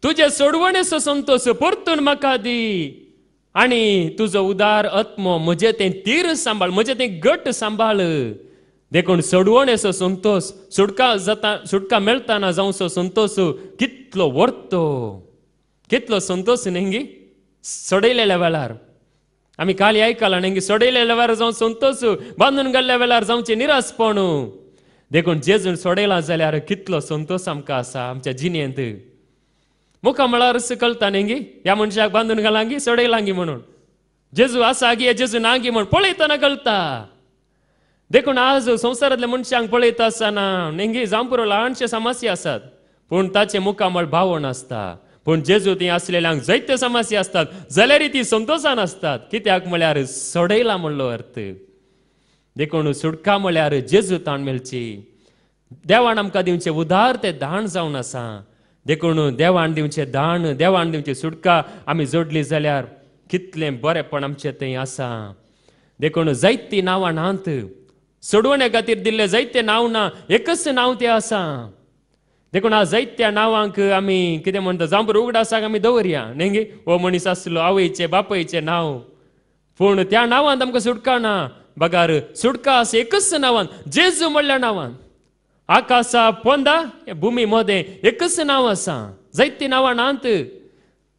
तुझे सोडवणे सो संतोष परतून म्हाका दी आणि तुझो उदार आत्मो मुझे ते तीर सांभाळ मुझे ते गट सांबाळ देखून सोडवणेचो संतोष सुटका जाता सुटका मेळटाना जावंचो संतोष कितलो वर्तो कितलो संतोष नेंगी सोडयलेल्या वेळार आमी काल आयकलां नेंगी सोडयलेल्या वेळार जावं संतोष बांदून गेल्ल्या वेळार जावचे निरासपण देखून जेजून सोडयलां जाल्यार कितलो संतोष आमकां आसा आमच्या जिणेंत मुखां म्हळ्यार कळटा नेंगी ह्या मनशाक बांदून घालांगी सोडयलांगी म्हणून जेजू आसा गे जेजू गी म्हण पळयतना कळता देखून आज संवसारांतल्या मनशांक पळयता आसतना नेंगी जांपुरो ल्हानशे समस्या आसात पूण ताचे मुखामळ भावण आसता पूण जेजू ती आसलेल्यांक जैत्य समस्या असतात जाल्यारय ती संतोषान आसतात कित्याक म्हळ्यार सोडयला म्हणलो अर्थ देखून सुटका म्हळ्यार जेजू ताण मेलची देवान आमकां दिवचें उदार ते दाण जावन आसा देखून देवान दिवचे दाण देवान दिवची सुटका आमी जोडली जाल्यार कितलें बरेंपण आमचें थंय आसा देखून जायतीं नांवां नात सोडवण्या खातीर दिल्ले जायते नांव ना एकच नांव तें आसा देखून हा जायत्या नांवांक आमी कितें म्हणटा जांबर उगडासाक आमी दवरया गे हो मनीस आसलो आवयचें बापयचें नांव पूण त्या नांवांत आमकां सुटका ना बगार सुटका आसा एकच नांवान जेजू म्हणल्या नांवान आकाशा पोंदा भुमी मोदें एकच नांव आसा जायतीं नांवां नांत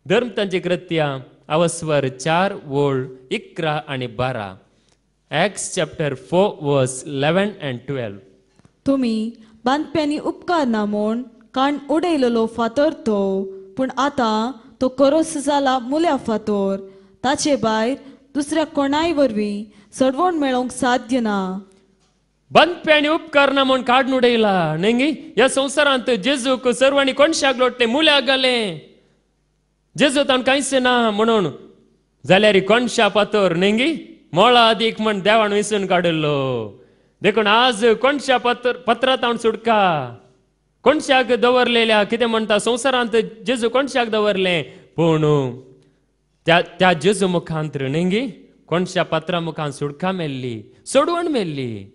धर्म तांची कृत्या अवस्वर चार वोळ इकरा आनी बारा Acts chapter 4 verse 11 and 12. तुम्ही बांदप्यांनी उपकार ना कान काण उडयलेलो फातर तो पूण आतां तो करोस जाला मुल्या फातोर ताचे भायर दुसऱ्या कोणाय वरवीं सडवण मेळोंक साध्य ना बंदपे उपकार ना म्हणून उडयला नेंगी या संवसारांत जेजूक सर्वांनी कोणशाक लोटले मुल्याक घाले जेजू ताण कांयच ना म्हणून जाल्यार कोणशा पातोर नेंगी मोळा दीक म्हण देवान विसरून काडिल्लो देखून आज कोणशा पत्र पत्रात हांव सुटका कोणशाक दवरलेल्या कितें म्हणटा संवसारांत जेजू कोणशाक दवरले पूण त्या त्या जेजू मुखांत नेंगी कोणशा पत्रा मुखांत सुटका मेल्ली सोडवण मेल्ली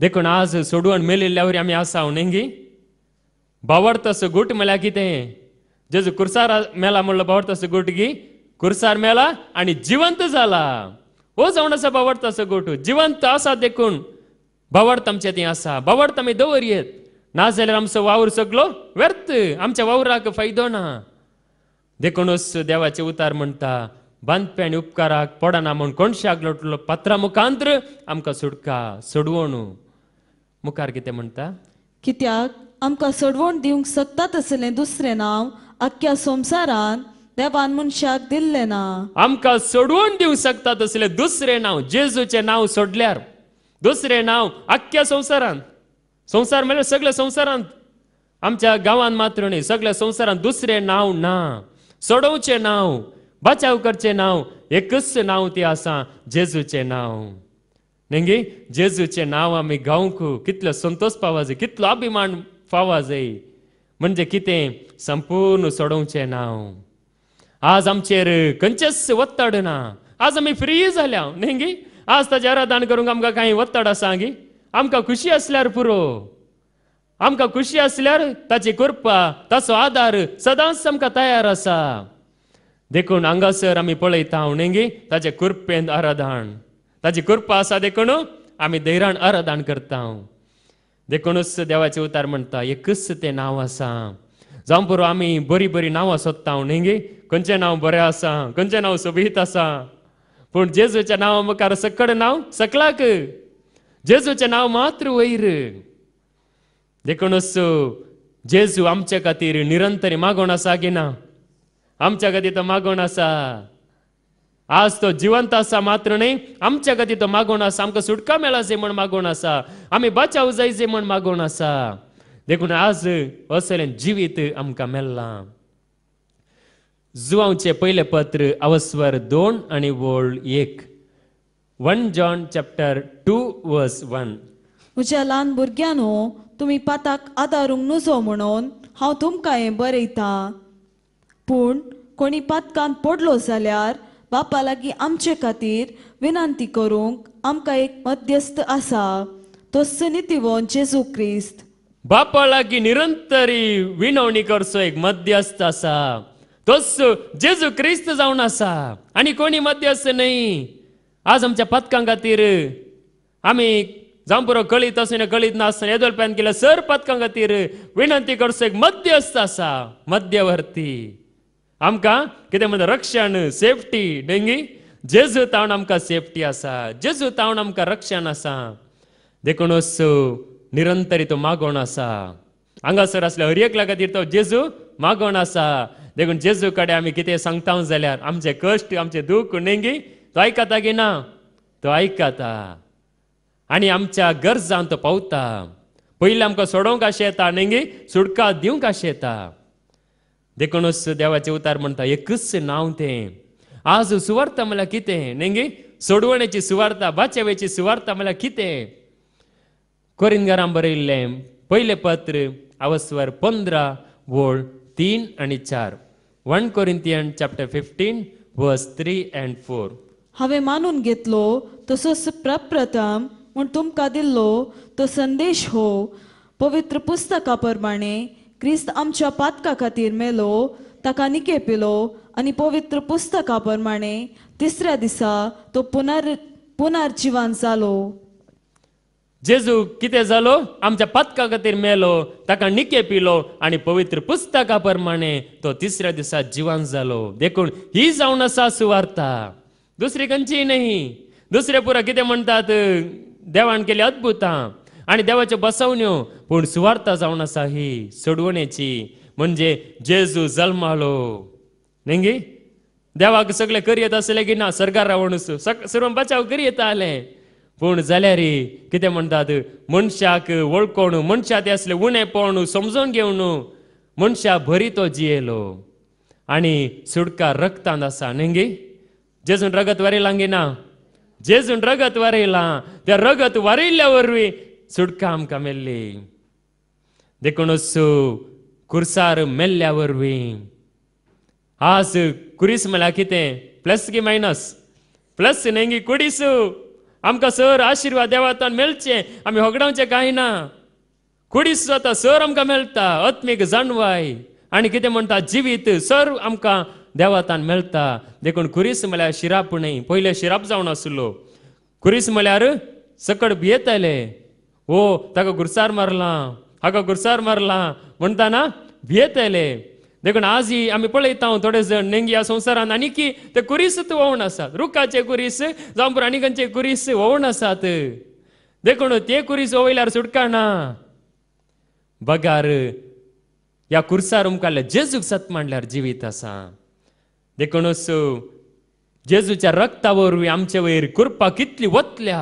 देखून आज सोडवण वरी आमी आसा नेंगी बावड तसो गुट म्हळ्यार कितें जेजू कुर्सार मेला म्हणलो बावड तसो गुट गी कुर्सार मेला आणि जिवंत जाला हो असा बावडता असं गोठू जिवंत असा देखून बावड आमच्या ती असा बावड आमी दवर येत ना जाल्यार आमचो वावर सगळो व्यर्थ आमच्या वावराक फायदो ना देखूनच देवाचे उतार म्हणता बांदपे आनी उपकाराक पडना म्हूण कोणशाक लोटलो पात्रा मुखांत्र आमकां सुटका सोडवण मुखार कितें म्हणटा कित्याक आमकां सोडवण दिवंक सकतात आसलें दुसरें नांव आख्ख्या संवसारांत देवान मनशाक दिल्ले ना आमकां सोडून दिवंक शकता असले दुसरे नाव जेजूचे नाव सोडल्यार दुसरे नाव आख्ख्या संसारात संसार म्हणजे सगळ्या संवसारांत आमच्या गांवांत मात्र न्ही सगळ्या संवसारांत दुसरें नांव ना सोडवचे नाव बचाव करचें नांव एकच नाव ते आसा जेजूचें नांव नेंगी जेजूचें नांव आमी गावंक कितलो संतोष पावाजे जाय कितलो अभिमान फावा म्हणजे कितें संपूर्ण सोडवचे नाव आज आमचेर खंयचेच वत्ताड ना आज आमी फ्री जाल्या न्ही आज ताचें आराधन करूंक आमकां कांय वत्ताड आसा गी आमकां खुशी आसल्यार पुरो आमकां खुशी आसल्यार ताची कृपा ताचो आदार सदांच आमकां तयार आसा देखून हांगासर आमी पळयता न्ही ताचे कृपेन आराधन ताची कृपा आसा देखून आमी धैराण आराधन करता देखूनच देवाचे उतार म्हणटा एकच तें नांव आसा जावं पुरो आमी बरीं बरीं नांवां सोदता हांव न्ही खंयचें नांव बरें आसा खंयचें नांव सोबीत आसा पूण जेजूचें नांवा मुखार सकड नांव सकलाक जेजूचें नांव मात्र वयर देखूनच जेजू आमचे खातीर निरंतर मागोण आसा की ना आमच्या खातीर तो मागोण आसा आज तो जिवंत आसा मात्र न्ही आमच्या खातीर तो मागोण आसा आमकां सुटका मेळा जे म्हण मागोण आसा आमी बचाव जाय जे म्हण मागोण आसा देखून आज să le živite amkamella. Zuau ce पत्र अवस्वर दोन don ani एक one John chapter two 2 one 1. म्हज्या भुरग्यां भुरग्यानो तुमी पाताक आदारूंक नुजो म्हणून हांव तुमकां हें बरयतां पूण कोणी पातकान पडलो जाल्यार बापा लागीं आमचे खातीर विनंती करूंक आमकां एक मध्यस्थ आसा तो सुनितिवन जेजू क्रिस्त लागी निरंतरी विनवणी करसो एक मध्यस्थ असा तोच जेजू क्रिस्त जाऊन असा आणि कोणी मध्यस्थ नाही आज आमच्या पथकां खातीर आम्ही जावं पुरो कळीत आसून कळीत नासतना येदोलप्यान केल्या सर पथकां खातीर विनंती करचो एक मध्यस्थ असा मध्यवर्ती आमकां कितें म्हणजे रक्षण सेफ्टी डेंगी जेजू तावन आमकां सेफ्टी आसा जेजू तावन आमकां रक्षण आसा देखूनच నిరంతరితో आसा हांगासर असल्या हर एक लागत तो जेजू मागोण आसा देखून जेजू कडे आमी कितें सांगता जाल्यार आमचे कश्ट आमचे दूख नेंगी तो ऐकता की ना तो ऐकता आनी आमच्या गरजांत तो पावता पयलीं आमकां सोडोवंक कशें येता नेंगी सुडका दिवंक कशें येता देखूनच देवाचे उतार म्हणटा एकच नांव तें आज सुवार्थ म्हळ्यार कितें नेंगी सोडवणेची सुवार्थ बाचेवेची सुवार्थ म्हळ्यार कितें कोरिंदगारांबरेले पहिले पत्र अवस्वर पंधरा वळ तीन आणि चार one Corinthian chapter fifteen verse three and four हांवें मानून घेतलो तसो प्रप्रथम म्हूण तुमकां दिल्लो तो संदेश हो पवित्र पुस्तका प्रमाणे क्रिस्त आमच्या पातका खातीर मेलो ताका पिलो आणि पवित्र पुस्तका प्रमाणे तिसऱ्या दिसा तो पुनर पुनर्जीवन जालो जेजू कितें जालो आमच्या पथका खातीर मेलो ताका निके पिलो आनी पवित्र पुस्तका प्रमाणे तो तिसऱ्या दिसा जिवान जालो देखून ही जावन आसा सुवार्ता दुसरी खंयची न्ही दुसरे पुरा कितें म्हणटात देवान केली अद्भुत आणि देवाच्यो बसवण्यो पूण सुवार्ता जावन आसा ही सोडवणेची म्हणजे जेजू जल्मालो नेंगी देवाक सगळे कर येत असले की ना सरकार रावणूच सर्व बचाव कर आले पूण जाल्यार कितें म्हणटात मनशाक वळखण मनशा ते असले उणें पण समजून घेवन मनशा भरी तो जियेलो आणि सुटका रक्तान आसा न्ही जेजून रगत वारिलां गे ना जेजून रगत वारयलां त्या रगत वारयल्या वरवीं सुटका आमकां मेल्ली देखूनच कुर्सार मेल्ल्या वरवीं आज कुरीस म्हळ्यार कितें प्लस की मायनस प्लस नेंगी कुडीसू आमकां सर आशिर्वाद देवातान मेळचे आमी होगडावचे कांय ना कुडीस जाता सर आमकां मेळटा अत्मीक जाणवाय आनी कितें म्हणटा जिवीत सर आमकां देवातान मेळटा देखून खुरीस म्हळ्यार शिराप न्हय पहिले शिराप जावन आसलो कुरीस म्हळ्यार सकट भियेताले ओ ताका गुरसार मारला हाका गुरसार मारला म्हणटाना भियेताले देखून आज ही आम्ही पळयता थोडे जण नेंगी या संवसारान की ते कुरीसूच ओवण आसात रुखाचे कुरीस जावं आनी कुरीस ओवण आसात देखून ते कुरीस वयल्यार सुटका ना बगार या कुर्सार उमकाल्ल्या जेजूक सत मांडल्यार जिवीत आसा देखूनच जेजूच्या रक्ता वरवीं आमचे वयर कुरपा कितली वतल्या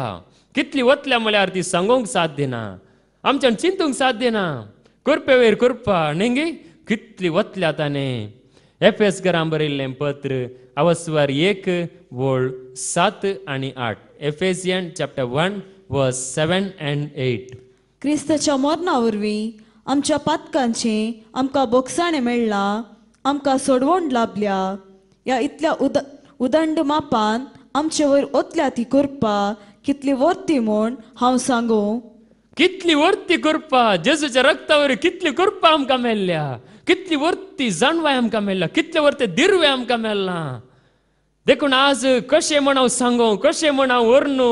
कितली वतल्या म्हळ्यार ती सांगोंक साथ दिना आमच्यान चिंतूंक साथ दिना कुरपे वयर कुरपा नेंगी कितली वतल्या ಒತ್ಲಾತಾನೆ एफ एस घरां बरयल्लें पत्र अवस्वर एक वोल्ड सात आणि आठ Ephesians chapter one verse seven and eight क्रिस्तच्या मरणा वरवीं आमच्या पातकांचे आमकां बोगसाणें मेळ्ळां आमकां सोडवण लाभल्या ह्या इतल्या उद उदंड मापान आमचे वयर ओतल्या ती कोरपा कितली वर्ती म्हूण हांव सांगू कितली वरती करपा जेजूच्या रक्तावर कितली करपा आमकां मेल्ल्या कितली वरती जाणवाय आमकां मेल्ल्या कितले वरती दिरवे आमकां मेल्ला देखून आज कशें म्हण हांव सांगू कशें म्हण हांव वर्णू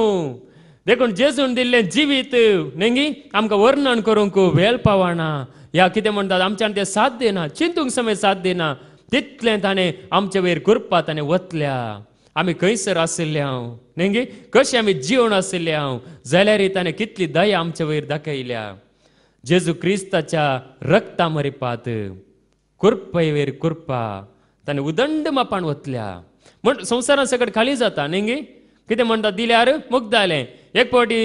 देखून जेजून दिल्लें जिवीत नेंगी आमकां वर्णन करूंक वेल पावाना ह्या कितें म्हणटात आमच्यान तें साथ दिना चिंतूंक समेत साथ दिना तितलें ताणें आमचे वयर करपा ताणें वतल्या आमी खंयसर आशिल्ले हांव नेंगी कशें आमी जिवन आशिल्ले हांव जाल्यार ताणें कितली दया आमचे वयर दाखयल्या जेजू क्रिस्ताच्या रक्ता मरिपात कुर्पय वयर कुर्पा ताणें उदंड मापान वतल्या म्हण संवसारांत सगळें खाली जाता नेंगे कितें म्हणटा दिल्यार जालें एक फावटी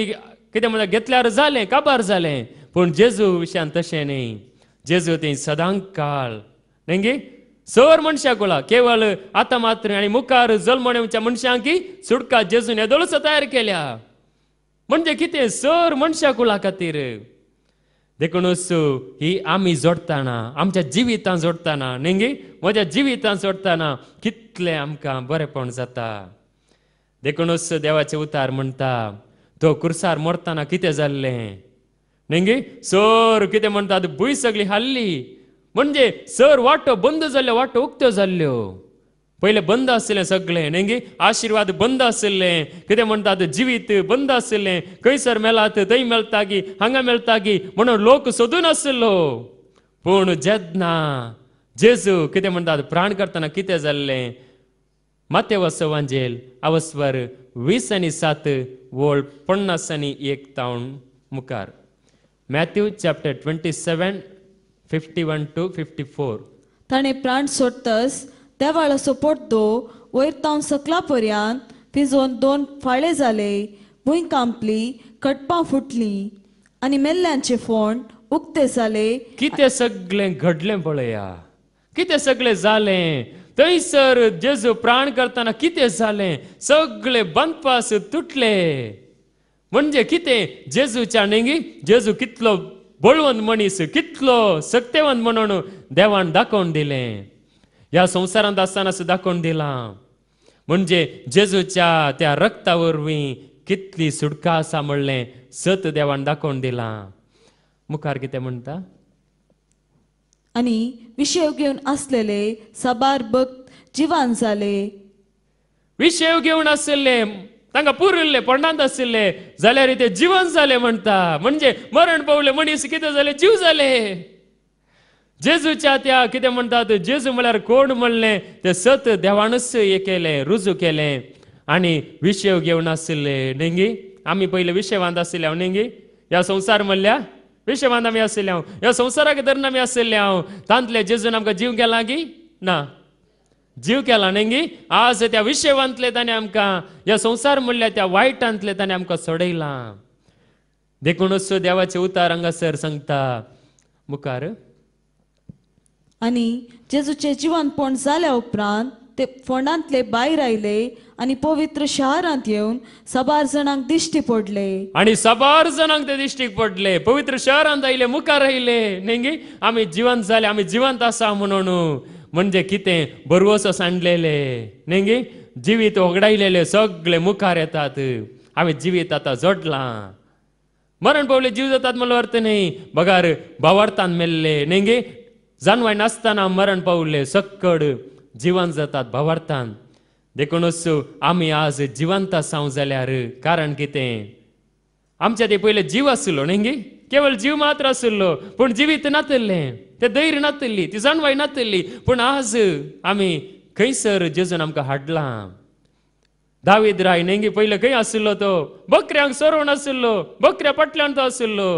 कितें म्हणटा घेतल्यार जालें काबार जालें पूण जेजू विशयान तशें न्ही जेजू तें सदांकाळ नेंगी मनशा ಮನುಷ್ಯಕುಳ केवळ आता मात्र आणि मुखार जल्मण्याच्या मनशांकी सुटका जेजून येदोळच तयार केल्या म्हणजे कितें सर मनशा कुला खातीर देखूनच ही आम्ही जोडताना आमच्या जिवितां जोडताना नेंगी म्हज्या जिवितां जोडताना कितले आमकां बरेपण जाता देखूनच देवाचे उतार म्हणटा तो कुर्सार मरताना कितें जाल्लें नेंगी सोर कितें म्हणटात भूंय सगळी हाल्ली म्हणजे सर वाटो बंद झाले वाटो उक्त्यो जाल्ल्यो पहिले बंद आशिल्लें सगळें नेंगी आशिर्वाद बंद आशिल्लें कितें म्हणटात जिवीत बंद आशिल्लें खंयसर मेलात थंय मेलता गी हांगा मेलता गी म्हणून लोक सोदून आशिल्लो पूण जेदना जेजू कितें म्हणटात प्राण करतना कितें जाल्लें माते वसवांजेल अवस्वर वीस आनी सात वळ पन्नास आनी एक तावण मुखार Matthew chapter twenty seven 51 to 54. ताणें प्राण सोडटच देवाळो सपोर्ट दो वयर तावन सकला पर्यंत पिजोन दोन फाळे जाले भूंय कांपली कटपा फुटलीं आनी मेल्ल्यांचे फोंड उक्ते झाले कितें सगळें घडलें पळया कितें सगळे जालें थंयसर जेजू प्राण करताना कितें जालें सगळे बंदपास तुटले म्हणजे कितें जेजूच्या नेंगी जेजू कितलो बळवंत मनीस कितलो सत्यवंत म्हणून देवान दाखोवन दिले ह्या संवसारांत आसतना सुद्दां दाखोवन दिलां म्हणजे जेजूच्या त्या रक्ता वरवीं कितली सुटका आसा म्हणलें सत देवान दाखोवन दिला मुखार कितें म्हणटा आणि विशय घेऊन असलेले साबार भक्त जिवान झाले विषय घेऊन असलेले तांकां पूर इल्ले पंडांत आशिल्ले जाल्यार ते जीवन झाले म्हणता म्हणजे मरण पावले मनीस कितें झाले जीव जाले जेजूच्या त्या कितें म्हणटात जेजू म्हळ्यार कोण म्हणले ते सत देवानच हे केले रुजू केले आनी विशय घेवन आशिल्ले डेंगी आमी पयले विशयवांत आशिल्ले हांव डेंगी ह्या संवसार म्हणल्या विशयवान आमी आशिल्ले हांव ह्या संवसाराक धरून आमी आशिल्ले हांव तांतले जेजून आमकां जीव गेला की ना जीव केला केलांगी आज त्या विषयवांतले ताणें आमका या संसार म्हणल्या त्या वायटांतले ताणें आमकां सोडयलां देखूनच देवाचे उतार हंगासर सांगता मुखार आणि जेजूचे पण जाल्या उपरांत ते फोंडांतले भायर आयले आणि पवित्र शहरांत येऊन सबार जणांक दिश्टी पडले आणि सबार जणांक ते दिश्टी पडले पवित्र शहरांत आयले मुखार आयले नेंगी आम्ही जिवंत झाले आम्ही जिवंत असा म्हणून म्हणजे कितें बरवोसो सांडलेले नेंगी जिवीत ओगडायलेले सगळे मुखार येतात हांवें जिवीत आतां जोडलां मरण पावले जीव जातात म्हणलो अर्थ नाही बघार भावार्थान मेल्ले नेंगे जानवाय नासतना मरण पावले सक्कड जिवन जातात भावार्थान देखूनच आम्ही आज जिवंत सांग जाल्यार कारण कितें आमच्या ते पयले जीव आसलो नेंगे केवळ जीव मात्र आसलो पूण जिवीत नातले ते दैर नातल्ली जाणवाय नातल्ली पूण आज आमी खंयसर जेजून आमकां हाडला दावीद राय नेंगी पयलो खंय आशिल्लो तो बकऱ्यांक सोरोन आशिल्लो बकऱ्या पटल्यान तो आशिल्लो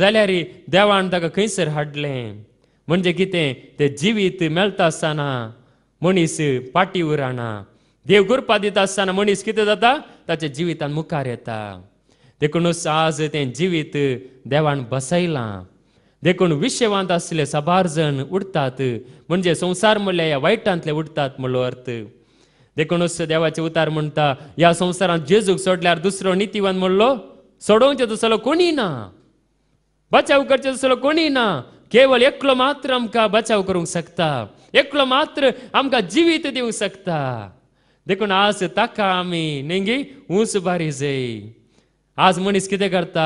जाल्यार देवान ताका खंयसर हाडलें म्हणजे कितें तें जिवीत मेळता आसतना मनीस पाटी उराना देव करपा दिता आसतना मनीस कितें जाता ताच्या जिवितान मुखार येता देखूनच आज तें जिवीत देवान बसयलां देखून विश्ववांत आसले साबार उडतात म्हणजे संवसार म्हणल्या या वायटांतले उडतात म्हणलो अर्थ देखूनच देवाचे उतार म्हणटा ह्या संवसारात जेजूक सोडल्यार दुसरो नितीवन म्हणलो सोडोवचे दुसरो कोणी ना बचाव करचे दुसरो कोणी ना केवळ एकलो मात्र आमकां बचाव करूंक शकता एकलो मात्र आमकां जिवीत दिवंक शकता देखून आज ताका आमी नेंगी उंच बारी जाय आज मनीस कितें करता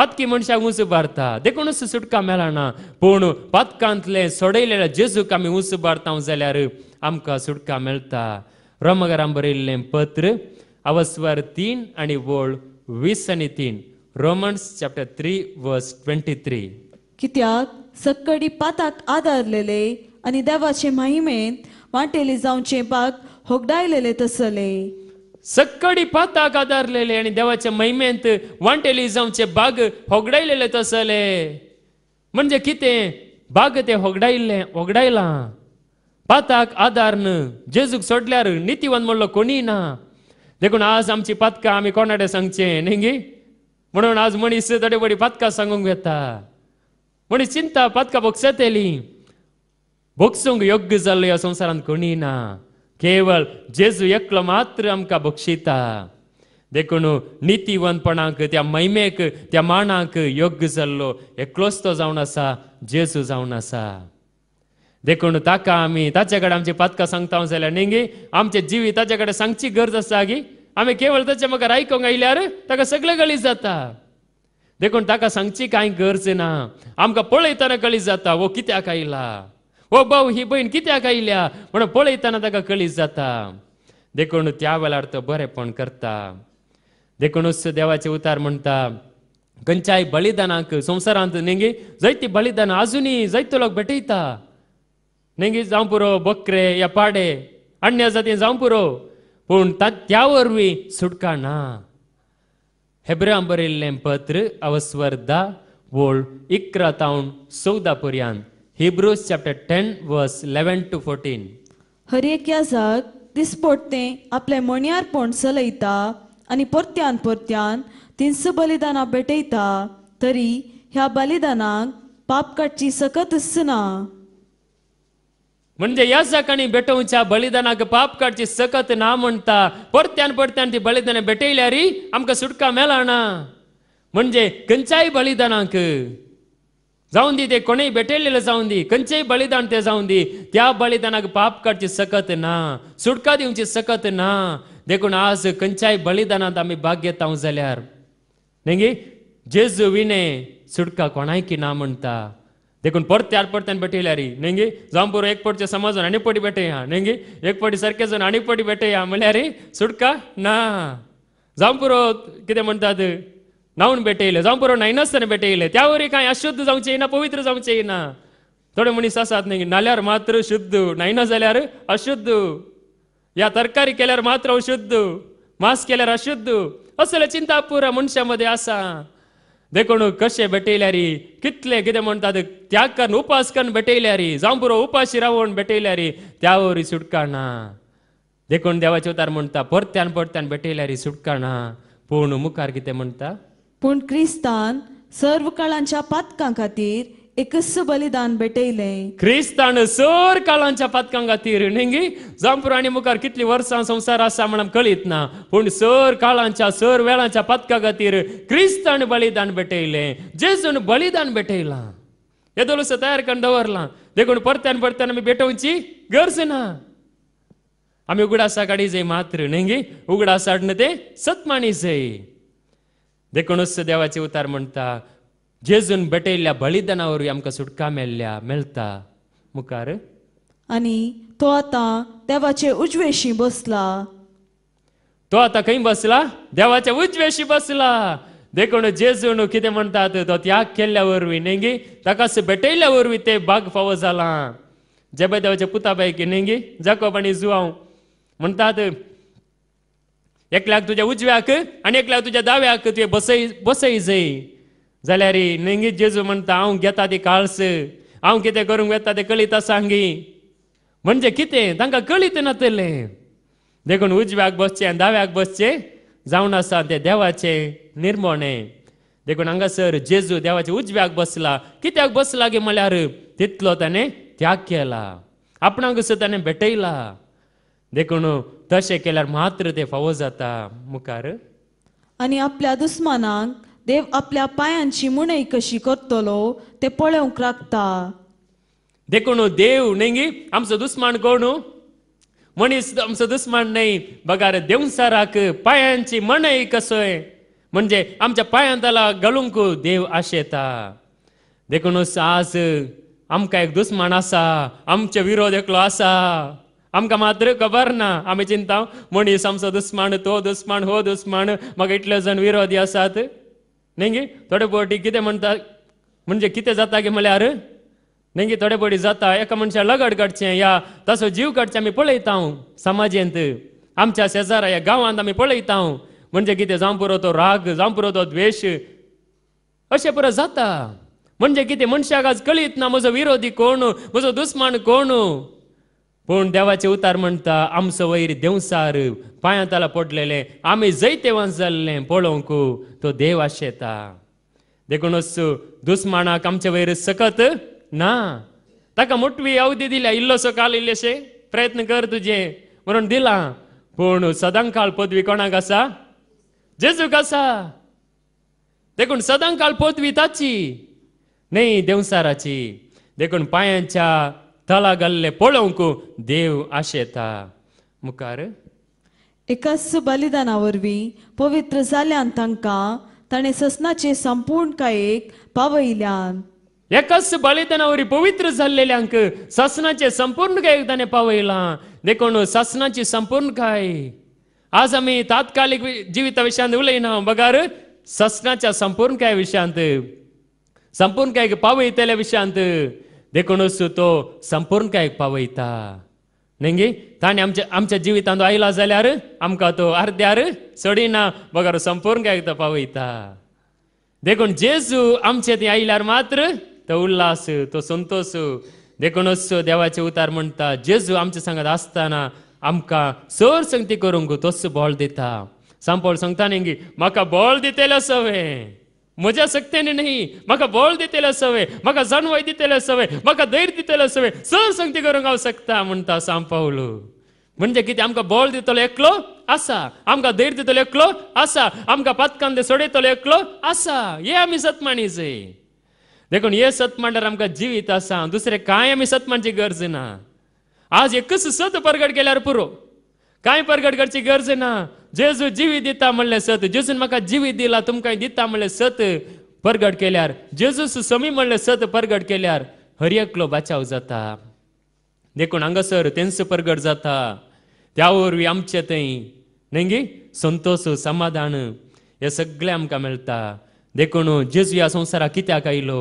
मनशाक ಬದುಕಿ ಬಾರ್ತಾ ದೇಕೊಣ सुटका मेळना पूण पातकांतले सोडयलेले जेजूक आमी उंच भारता जाल्यार आमकां सुटका मेळटा रोमगरां बरयिल्लें पत्र अवस्वर तीन आनी वळ वीस आनी तीन Romans chapter three verse twenty three कित्याक सक्कडी पाताक आदारलेले आनी देवाचे माहिमेंत वांटेली जावचे पाक होगडायलेले तसले सक्कडी पाताक आधारलेले आणि देवाच्या महिमेंत वांटेलिजमचे बाग होगडायलेले तसले म्हणजे कितें बाग ते होगडायले होगडायला पाताक आधार न जेजूक सोडल्यार नितीवंत म्हणलो कोणी ना देखून आज आमची पातकां आम्ही कोणाडे सांगचे न्ही म्हणून आज मनीस थोडे बडी पातकां सांगूंक घेता म्हणी चिंता पातकां भोगसतेली भोगसूंक योग्य जाल्लो ह्या संवसारांत कोणी ना केवल जेजू एकलो मात्र आमकां बक्षिता देखून नितीवंतपणाक त्या महिमेक त्या मानाक योग्य जाल्लो एकलोच तो जावन आसा जेजू जावन आसा देखून ताका आमी ताचे कडेन आमची पातकां सांगता जाल्यार नेंगी आमचे जिवी ताचे कडेन सांगची गरज आसा गी आमी केवळ ताचे म्हाका आयकूंक आयल्यार ताका सगळें गळी जाता देखून ताका सांगची कांय गरज ना आमकां पळयतना गळी जाता वो कित्याक आयला भाऊ ही बहीण कित्याक आयल्या म्हणून पळयताना त्या कळीस जाता देखून वेळार बरे बरेपण करता देखूनच देवाचे उतार म्हणता खंयच्याय बलिदानाक संवसारांत नेंगी जैती बलिदान आजुनी जैतो लोक भेटयता नेंगी जावं पुरो बकरे या पाडे अन्य जाती जावं पुरो पूण त्या वरवीं सुटका ना हेब्रां बरयल्लें पत्र अवस्वर्धा वोळ इकरा तावन चौदा पर्यंत चॅप्टर टेन 10 वर्स 11 फोर्टीन 14. हरेक या जाग पोटते आपले मणयार पोंड चलयता आनी परत्यान परत्यान तिनस बलिदानां भेटयता तरी ह्या बलिदानाक पाप काडची सकत ना म्हणजे या सकाळी भेटवच्या बलिदानाक पाप काडची सकत ना म्हणता परत्यान परत्यान ती बलिदानां भेटयल्यारी आमकां सुटका मेळना म्हणजे खंयच्याय बलिदानाक जाऊन दी ते कोणी भेटेलेलं जाऊन दी खंयचेय बलिदान ते जाऊन दी त्या बलिदानाक पाप काडची सकत ना सुटका दिवची सकत ना देखून आज खंयच्याय बलिदानात आमी भाग घेता जाल्यार जेजू जेजुविने सुटका की ना म्हणटा देखून परत त्यार परत्यान त्याने रे नेंगी जाऊन बरोबर एक पटचे समाजून आनी पटी भेटया नेंगी एक पटी सारखे जाऊन आनी पटी भेटया म्हणल्यार सुटका ना जाऊन पुरो कितें म्हणटात न्हावून भेटयले जावं बरो न्हायनासतना येईल त्यावर कांय अशुद्ध जाऊचे ना पवित्र जाऊचे ना थोडे मनीस आसात नाही नाल्यार मात्र शुद्ध न्हायना जाल्यार अशुद्ध या तरकारी केल्यार मात्र अशुद्ध मास केल्यार अशुद्ध असले चिंता पुरा मनशामध्ये आसा देखून कशे रे कितले किती म्हणतात त्याग करून उपास करून भेटेल्या रे जांबुरो उपाशी रावून रे त्यावरी सुटका ना देखून देवाचे उतार म्हणता परत्यान परत्यान भेटयल्यारी सुटका ना पूर्ण मुखार किती म्हणता पूण क्रिस्तान सर्व काळांच्या पातकां खातीर एकच बलिदान भेटयले क्रिस्तान सर काळांच्या पातकां खातीर न्ही जावं मुखार कितलीं वर्सां संवसार आसा म्हण कळीत ना पूण सर काळांच्या सर वेळांच्या पातका खातीर क्रिस्तान बलिदान जे जेजून बलिदान हे येदोलुस तयार करून दवरलां देखून परत्यान परत्यान आमी भेटवची गरज ना आम्ही उगडासा काडी जाय मात्र न्ही उगडासाड ते सतमाणी जाय देखूनच देवाचे उतार म्हणटा जेजून भेटयल्ल्या बलिदानावरवी आमकां सुटका मेल्ल्या मेलता मुखार आनी तो आतां देवाचे उजवेशी बसला तो आतां खंय बसला देवाच्या उजवेशी बसला देखून जेजून कितें म्हणटात तो त्याग केल्ल्या वरवीं नेंगी ताकाच बेटयल्या वरवीं ते भाग फावो जाला जेबे देवाच्या पुता की नेंगी जाकोब आनी जुवांव म्हणटात एक लाख तुझ्या उजव्या आणि एक लाख तुझ्या दाव्या हाक तुझे बसई बसई जाल्यार जेजू म्हणता हांव घेता ती काळस हांव कितें करूंक वेता ते कळीत सांगी म्हणजे कितें तांकां कळीत नातलें देखून उजव्याक बसचे आनी दाव्याक बसचे जावन आसा ते देवाचें निर्मोणें देखून हांगासर जेजू देवाचे उजव्याक बसला कित्याक बसला गे म्हळ्यार तितलो ताणें त्याग केला आपणाक ताणें भेटयला देखून तशें केल्यार मात्र ते फावो जाता मुखार आनी आपल्या दुस्मानांक देव आपल्या पांयांची मुणय कशी करतलो ते पळोवंक लागता देखून देव नेंगी आमचो दुस्मान कोण मनीस आमचो दुस्मान न्हय देव देवसाराक पायांची मणय कसोय म्हणजे आमच्या पायांताला घालूंक देव आशेता देखून आज आमकां एक दुस्मान आसा आमच्या विरोध एकलो आसा आमकां मात्र खबर ना आमी चिंता मनीस आमचो दुस्माण तो दुस्मान हो दुस्माण म्हाका इतले जण विरोधी आसात न्ही गे थोडे फावटी कितें म्हणटा म्हणजे कितें जाता गे म्हळ्यार न्ही गे थोडे फावटी जाता एका मनशा लगड काडचें या तसो जीव काडचें आमी पळयता समाजेंत आमच्या शेजारा या गांवांत आमी पळयता म्हणजे कितें जावं पुरो तो राग जावं पुरो तो द्वेष अशें पुरो जाता म्हणजे कितें मनशाक आज कळीत ना म्हजो विरोधी कोण म्हजो दुस्मान कोण पण देवाचे उतार म्हणता आमचं वयर देंवसार पायांताला पडलेले आमी जैतेवांस जाल्ले पळोवंक तो देव आशेता देखूनच दुस्माणाक आमचे वैर सकत ना ताका मोटवी अवधी दिल्या इल्लोसो काल इल्लेशे प्रयत्न कर तुझे म्हणून दिला पूण सदांकाल काल पदवी कोणाक आसा जेजूक आसा देखून सदांकाल काल पदवी ताची न्ही देंवसाराची देखून पायांच्या ತಳಗಲ್ಲೆ ಪೊಳಂಕು देव आशेता मुखार एकाच बलिदाना वरवीं पवित्र जाल्यान तांकां ताणें ससनाचे कायेक पावयल्यान एकाच बलिदाना वरी पवित्र जाल्लेल्यांक ससनाचे एक ताणें पावयला देखून ससनाची काय आज आमी तात्कालीक जिविता विशयांत उलयना संपूर्ण ससनाच्या विषयांत संपूर्ण संपूर्णकायेक पावयतल्या विषयांत तो संपूर्ण काय ಪಾವಯತಾ नेंगे आमचे आमच्या आमच्या जिवितांत आयला जाल्यार आमकां तो अर्ध्यार संपूर्ण संपूर्ण तो पावयता देखून जेजू आमचे ते आयल्यार मात्र तो उल्लास तो संतोष असो देवाचे उतार म्हणटा जेजू आमच्या सांगात असताना आमकां सर संगती करूंक तोस बॉल दिता सांपोळ सांगता नेंगी म्हाका बॉल दितेलो सवें ಮಜಾ ಸಕ್ತೇನೆ ನಹಿ ಮಗ ಬೋಳ್ ದಿತೆಲ ಸವೆ ಮಗ ಜನ್ ವೈ सवे मका ಮಗ दैर दितेला सवे सर संगती करूंक हांव सकता म्हणटा साम पावलो म्हणजे कितें आमकां बळ दितलो एकलो आसा आमकां धैर्य दितलो एकलो आसा आमकां दे सोडयतलो एकलो आसा हे आमी सतमाणीचे देखून हे सत मांडार आमकां जिवीत आसा दुसरें कांय आमी सतमानची गरज ना आज एकच सत परगट केल्यार पुरो कांय करची गरज ना जेजू जिवी दिता म्हणले सत जेजून म्हाका जिवी दिला तुमकां दिता म्हणले सत परगड केल्यार जेजूस समी म्हणले सत परगड केल्यार हर एकलो बचाव जाता देखून हांगासर तेंचो परगड जाता त्या वरवीं आमचे थंय न्ही संतोष समाधान हे सगळें आमकां मेळटा देखून जेजू ह्या संवसाराक कित्याक आयलो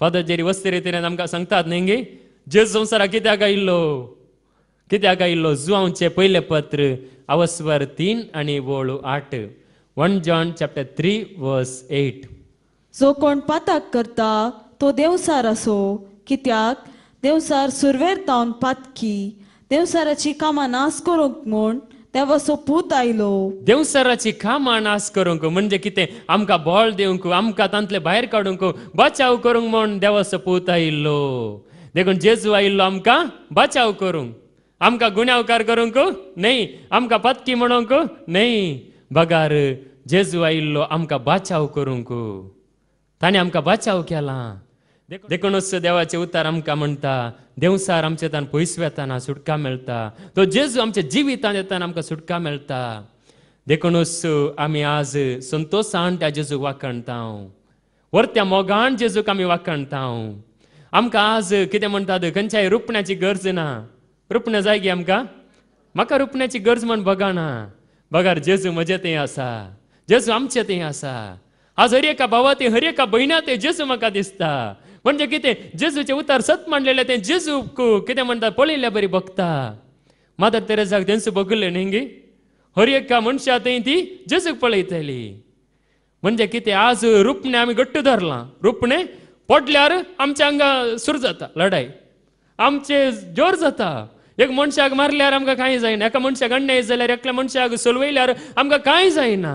फादर जेरी वस्ते रितीन आमकां सांगतात न्ही जेजू संवसाराक कित्याक आयिल्लो कित्याक आयिल्लो जुवांचे पयलें पत्र अवस्वर तीन आनी वळ आठ one John chapter three verse eight जो कोण पाताक करता तो देवसार असो कित्याक देवसार सुरवेर तावन पातकी देवसाराची कामां नाश करूंक म्हूण देवाचो पूत आयलो देवसाराची कामां नाश करूंक म्हणजे कितें आमकां बोळ दिवंक आमकां तांतले भायर काडूंक बचाव करूंक म्हूण देवाचो पूत आयिल्लो देखून जेजू आयिल्लो आमकां बचाव करूंक आमकां गुन्यांवकार करूंक नाही आमकां पत्की म्हणूंक नाही बगार जेजू आयिल्लो आमकां बाचाव करूंक ताणें आमकां बाचाव केला देखूनच देवाचे उतार आमकां म्हणटा देवसार आमचे तान पयस वेताना सुटका मेळटा तो जेजू आमच्या जिवितान येताना आमकां सुटका मेळटा देखूनच आमी आज संतोशान त्या जेजूक वाखणता त्या मोगान जेजूक आमी वाखणता आमकां आज कितें म्हणटात खंयच्याय रुपण्याची गरज ना जाय गे आमकां म्हाका रुपण्याची गरज म्हण बघाना बघार जेजू म्हजे ते आसा जेजू आमचे ते आसा आज हर एका भावा ते हर एका भयणा ते जेजू म्हाका दिसता म्हणजे कितें जेजूचे उतार सत मांडलेले ते जेजू कितें म्हणटा पळयल्या बरी बघता मादर तेरेजाक तेंच बघले न्ही गे हर एका मनशा थंय ती जेजूक पळयतली म्हणजे कितें आज रुपणे आमी घट्ट धरलां रुपणे पडल्यार आमच्या हांगा सुरू जाता लढाई आमचे जोर जाता एक मनशाक मारल्यार आमकां कांय जायना एका मनशाक अन्याय जाल्यार एकल्या मनशाक सोलवयल्यार आमकां कांय जायना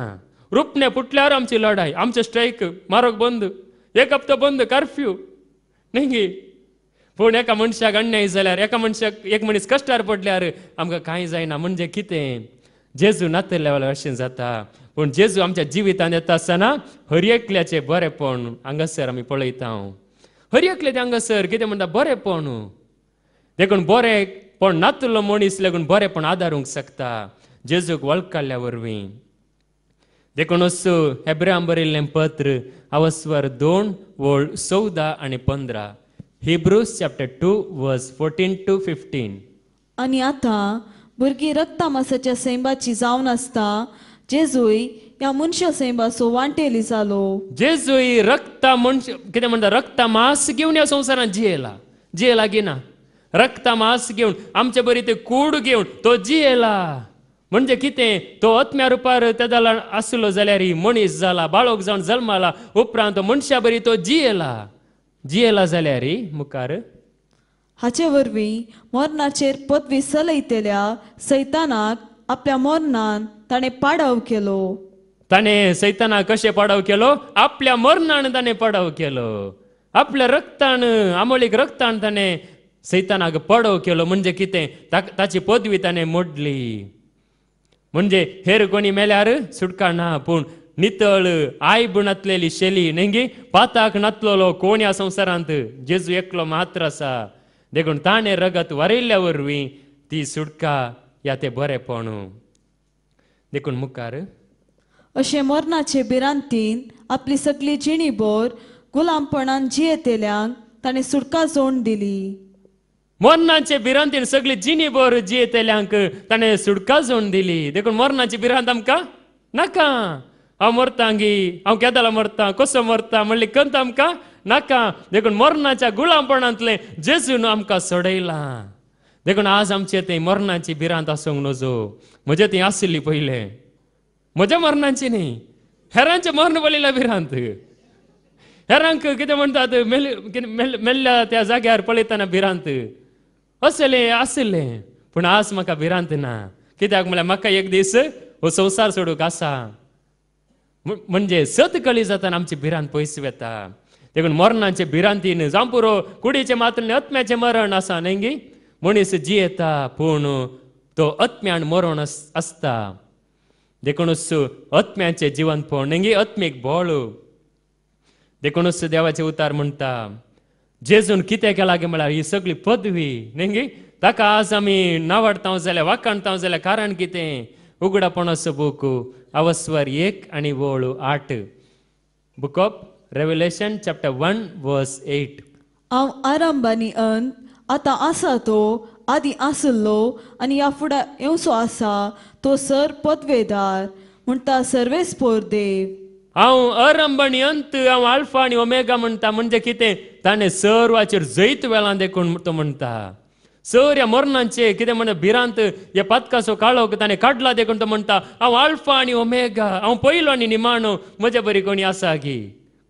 रुपणे फुटल्यार आमची लढाई आमचे स्ट्रायक मारक बंद एक हप्तो बंद कर्फ्यू न्ही पूण एका मनशाक अन्याय जाल्यार एका मनशाक एक मनीस कश्टार पडल्यार आमकां कांय जायना म्हणजे कितें जेजू लेवल अशें जाता पूण जेजू आमच्या जिवितांत येता आसतना हर बरेंपण हांगासर आमी पळयता हांव हर तें हांगासर कितें म्हणटा बरेंपण देखून बरें पण नातुलो मनीस लागून पण आदारूंक शकता जेजूक वळखल्या वरवीं देखून असो हेब्राम बरयिल्लें पत्र अवस्वर दोन वळ चवदा आनी पंदरा Hebrews chapter two verse fourteen to fifteen आनी आतां भुरगीं रक्ता मासाच्या सैंबाची जावन आसता जेजूय ह्या मनशा सैंबाचो वांटेली जालो जेजूय रक्ता मनश कितें म्हणटा रक्ता मास घेवन या संवसारांत जियेला जियेला घेना रक्तामास घेऊन आमचे बरी ते कूड घेऊन तो जियेला म्हणजे कितें तो आत्म्या रुपार तेजा आसलो जाल्यार ही मनीस जाला बाळोक जावन जल्माला उपरांत मनशा बरी तो जियेला जियेला जाल्यार ही मुखार हाचे वरवीं मरणाचेर पदवी सलयतेल्या सैतानाक आपल्या मोर्नान ताणें पाडाव केलो ताणें सैतानाक कशें पाडाव केलो आपल्या मरणान ताणें पाडाव केलो आपल्या रक्तान आमोळीक रक्तान ताणें सैतानाक पडो केलो म्हणजे कितें ताची पदवी ताणें मोडली म्हणजे हेर कोणी मेल्यार सुटका ना पूण नितळ आयब नातलेली शेली नेंगी पाताक नातलोलो कोण ह्या संवसारांत जेजू एकलो मात्र आसा देखून ताणें रगत वारयल्ल्या वरवीं ती सुटका या ते बरेपण देखून मुखार अशे मरणाचे भिरांतीन आपली सगळी जिणी भर गुलामपणान जियेतेल्यांक ताणें सुटका जोण दिली मरणाचे भिरांतीन सगळी जिणी बोर जियेतल्यांक ताणें सुटका जोडून दिली देखून मरणाची भिरांत आमकां नाका हांव मरता गी हांव केदाला मरता कसो मरता म्हणले कंत आमकां नाका देखून मरणाच्या गुळापणांतले जेजून आमकां सोडयला देखून आज आमचे ते मरणाची भिरांत आसूंक नजो म्हजे ती आसली पहिले म्हज्या मरणांची न्ही हेरांचे मरण पळयला भिरांत हेरांक कितें म्हणटात मेल्ल्या त्या जाग्यार पळयतना भिरांत असले असले पूण आज म्हाका भिरांत ना कित्याक म्हळ्यार म्हाका एक दीस हो संवसार सोडूंक आसा म्हणजे सत कळी जाताना आमची भिरांत पयस वेता देखून मरणाचे भिरांतीन जावं पुरो कुडीचे मातले अत्म्याचे मरण आसा न्ही मनीस जियेता पूण तो अत्म्यान मरण आसता देखूनच अत्म्याचे जिवन पण न्ही अत्मेक भोळ देखूनच देवाचे उतार म्हणटा जेजून कितें केलां गे म्हळ्यार ही सगळी पदवी न्ही ताका आज आमी नावाडटांव जाल्यार वाकाणटांव जाल्यार कारण कितें उगडापणा बूक अवस्वर एक आनी वळ आठ book of Revelation chapter one verse eight हांव आरामबानी अंत आतां आसा तो आदी आसलो आनी ह्या फुडें येवचो आसा तो सर पदवेदार म्हणटा सर्वेस्पोर देव हांव अरंबणी अंत हांव आल्फा आणि ओमेगा म्हणटा म्हणजे कितें ताणें सर्वाचेर जैत वेलां देखून तो म्हणटा सर ह्या मरणांचे कितें म्हण भिरांत ह्या पातकासो काळो ताणें काडला देखून तो म्हणटा हांव आल्फा आणि ओमेगा हांव पयलो आनी निमाणो म्हजे बरी कोणी आसा गी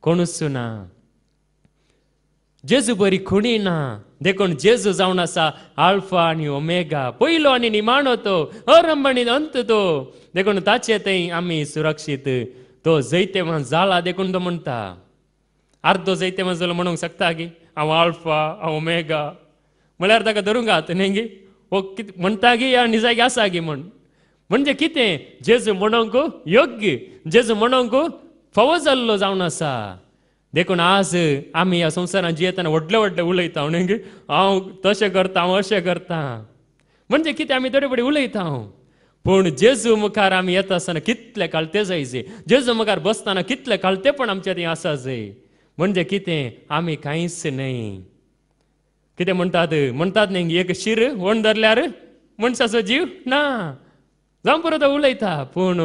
कोणूच ना जेजू बरी खुणी ना देखून जेजू जावन आसा आल्फा आनी ओमेगा पयलो आनी निमाणो तो अरंबणी अंत तो देखून ताचे थंय आमी सुरक्षीत तो म्हण जाला देखून तो म्हणटा अर्दो जैतेमान जालो म्हणू शकता की हा आल्फा हांव ओमेगा म्हळ्यार ताका धरूंक आतां न्ही गे हो कितें म्हणटा गी या निजागी आसा गे म्हण म्हणजे कितें जेजू म्हणोंक योग्य जेजू म्हणोंक फव जाल्लो जावन आसा देखून आज आमी ह्या संवसारांत जियेताना व्हडले व्हडले उलयता न्ही हांव तशें करता हांव अशें करता म्हणजे कितें आमी थोडे फुडें उलयता हांव पूण जेजू मुखार आमी येता आसतना कितले काळते जायचे जेजू मुखार बसताना कितले पण आमच्या थंय आसा जाय म्हणजे कितें आमी कांयच नाही कितें म्हणटात म्हणटात न्ही एक शीर वण धरल्यार मनशाचो जीव ना जावं परत उलयता पूण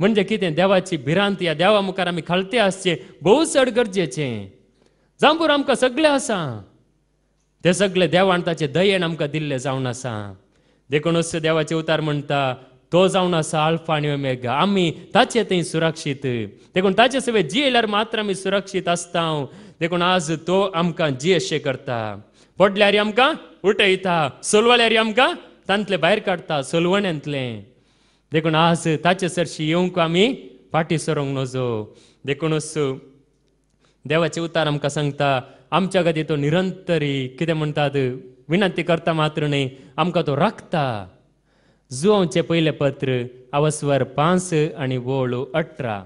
म्हणजे कितें देवाची भिरांत या देवा मुखार आमी खालते आसचे भोव चड गरजेचे जावं पुरो आमकां सगळें आसा ते सगळे देवान ताचे दयेन आमकां दिल्लें जावन आसा देखूनच देवाचे उतार म्हणटा ತೋಜಾವಣ ಅಲ್ಫಾಣಿ ಮೇಘ ಅಮ್ಮಿ ताचे ತೈ सुरक्षित देखून ताचे सवे जियेल्यार मात्र आमी सुरक्षीत आसता देखून आज तो आमकां अशे करता पडल्यार आमकां उठयता सोलवल्यार आमकां तांतले भायर काडटा सोलवण्यांतले देखून आज ताचे सरशी येवंक आमी फाटी सरोंक नजो देखूनच देवाचे उतार आमकां सांगता आमच्या खातीर तो निरंतरी कितें म्हणटात विनंती करता मात्र न्ही आमकां तो राखता जुआवचें पयलें पत्र आवस्वर पांच आनी वोळू अठरा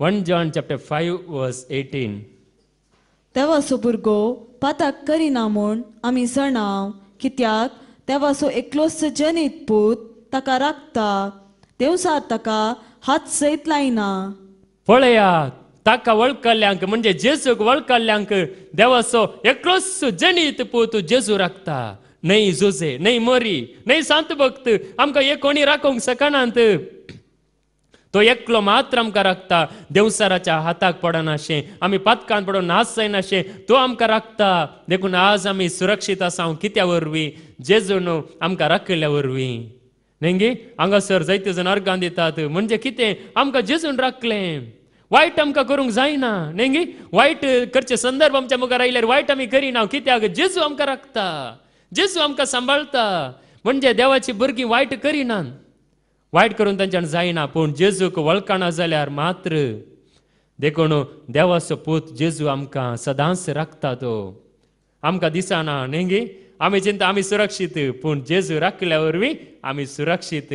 one John chapter five verse eighteen सो भुरगो पाताक करिना म्हूण आमी सणाव कित्याक सो एकलोच जनीत पूत ताका राखता देवसा ताका हात सैत लायना पळया ताका वळखल्ल्यांक म्हणजे जेजूक वळखल्ल्यांक देवाचो एकलोच जनीत पूत जेजू राखता नाही झुजे नाही मोरी नाही सांत भक्त आमकां एक कोणी राखूंक सकानांत तो एकलो मात्र आमकां राखता देवसाराच्या हाताक पडनाशें आमी पातकान पडून नाश जायनाशें तो आमकां राखता देखून आज आमी सुरक्षीत आसा हांव कित्या वरवीं जेजून आमकां राखिल्ल्या वरवीं नेंगी हांगासर जायते जाण अर्गां दितात म्हणजे कितें आमकां जेजून राखलें वायट आमकां करूंक जायना नेंगी वायट करचे संदर्भ आमच्या मुखार आयल्यार वायट आमी करिना कित्याक जेजू आमकां राखता जेसू आमकां सांबाळटा म्हणजे देवाची भुरगीं वायट करिनान वायट करून तांच्यान जायना पूण जेजूक वळखना जाल्यार मात्र देखून देवाचो पूत जेजू आमकां सदांच राखता तो आमकां दिसना न्ही गे आमी चिंता आमी सुरक्षीत पूण जेजू राखल्या वरवीं आमी सुरक्षीत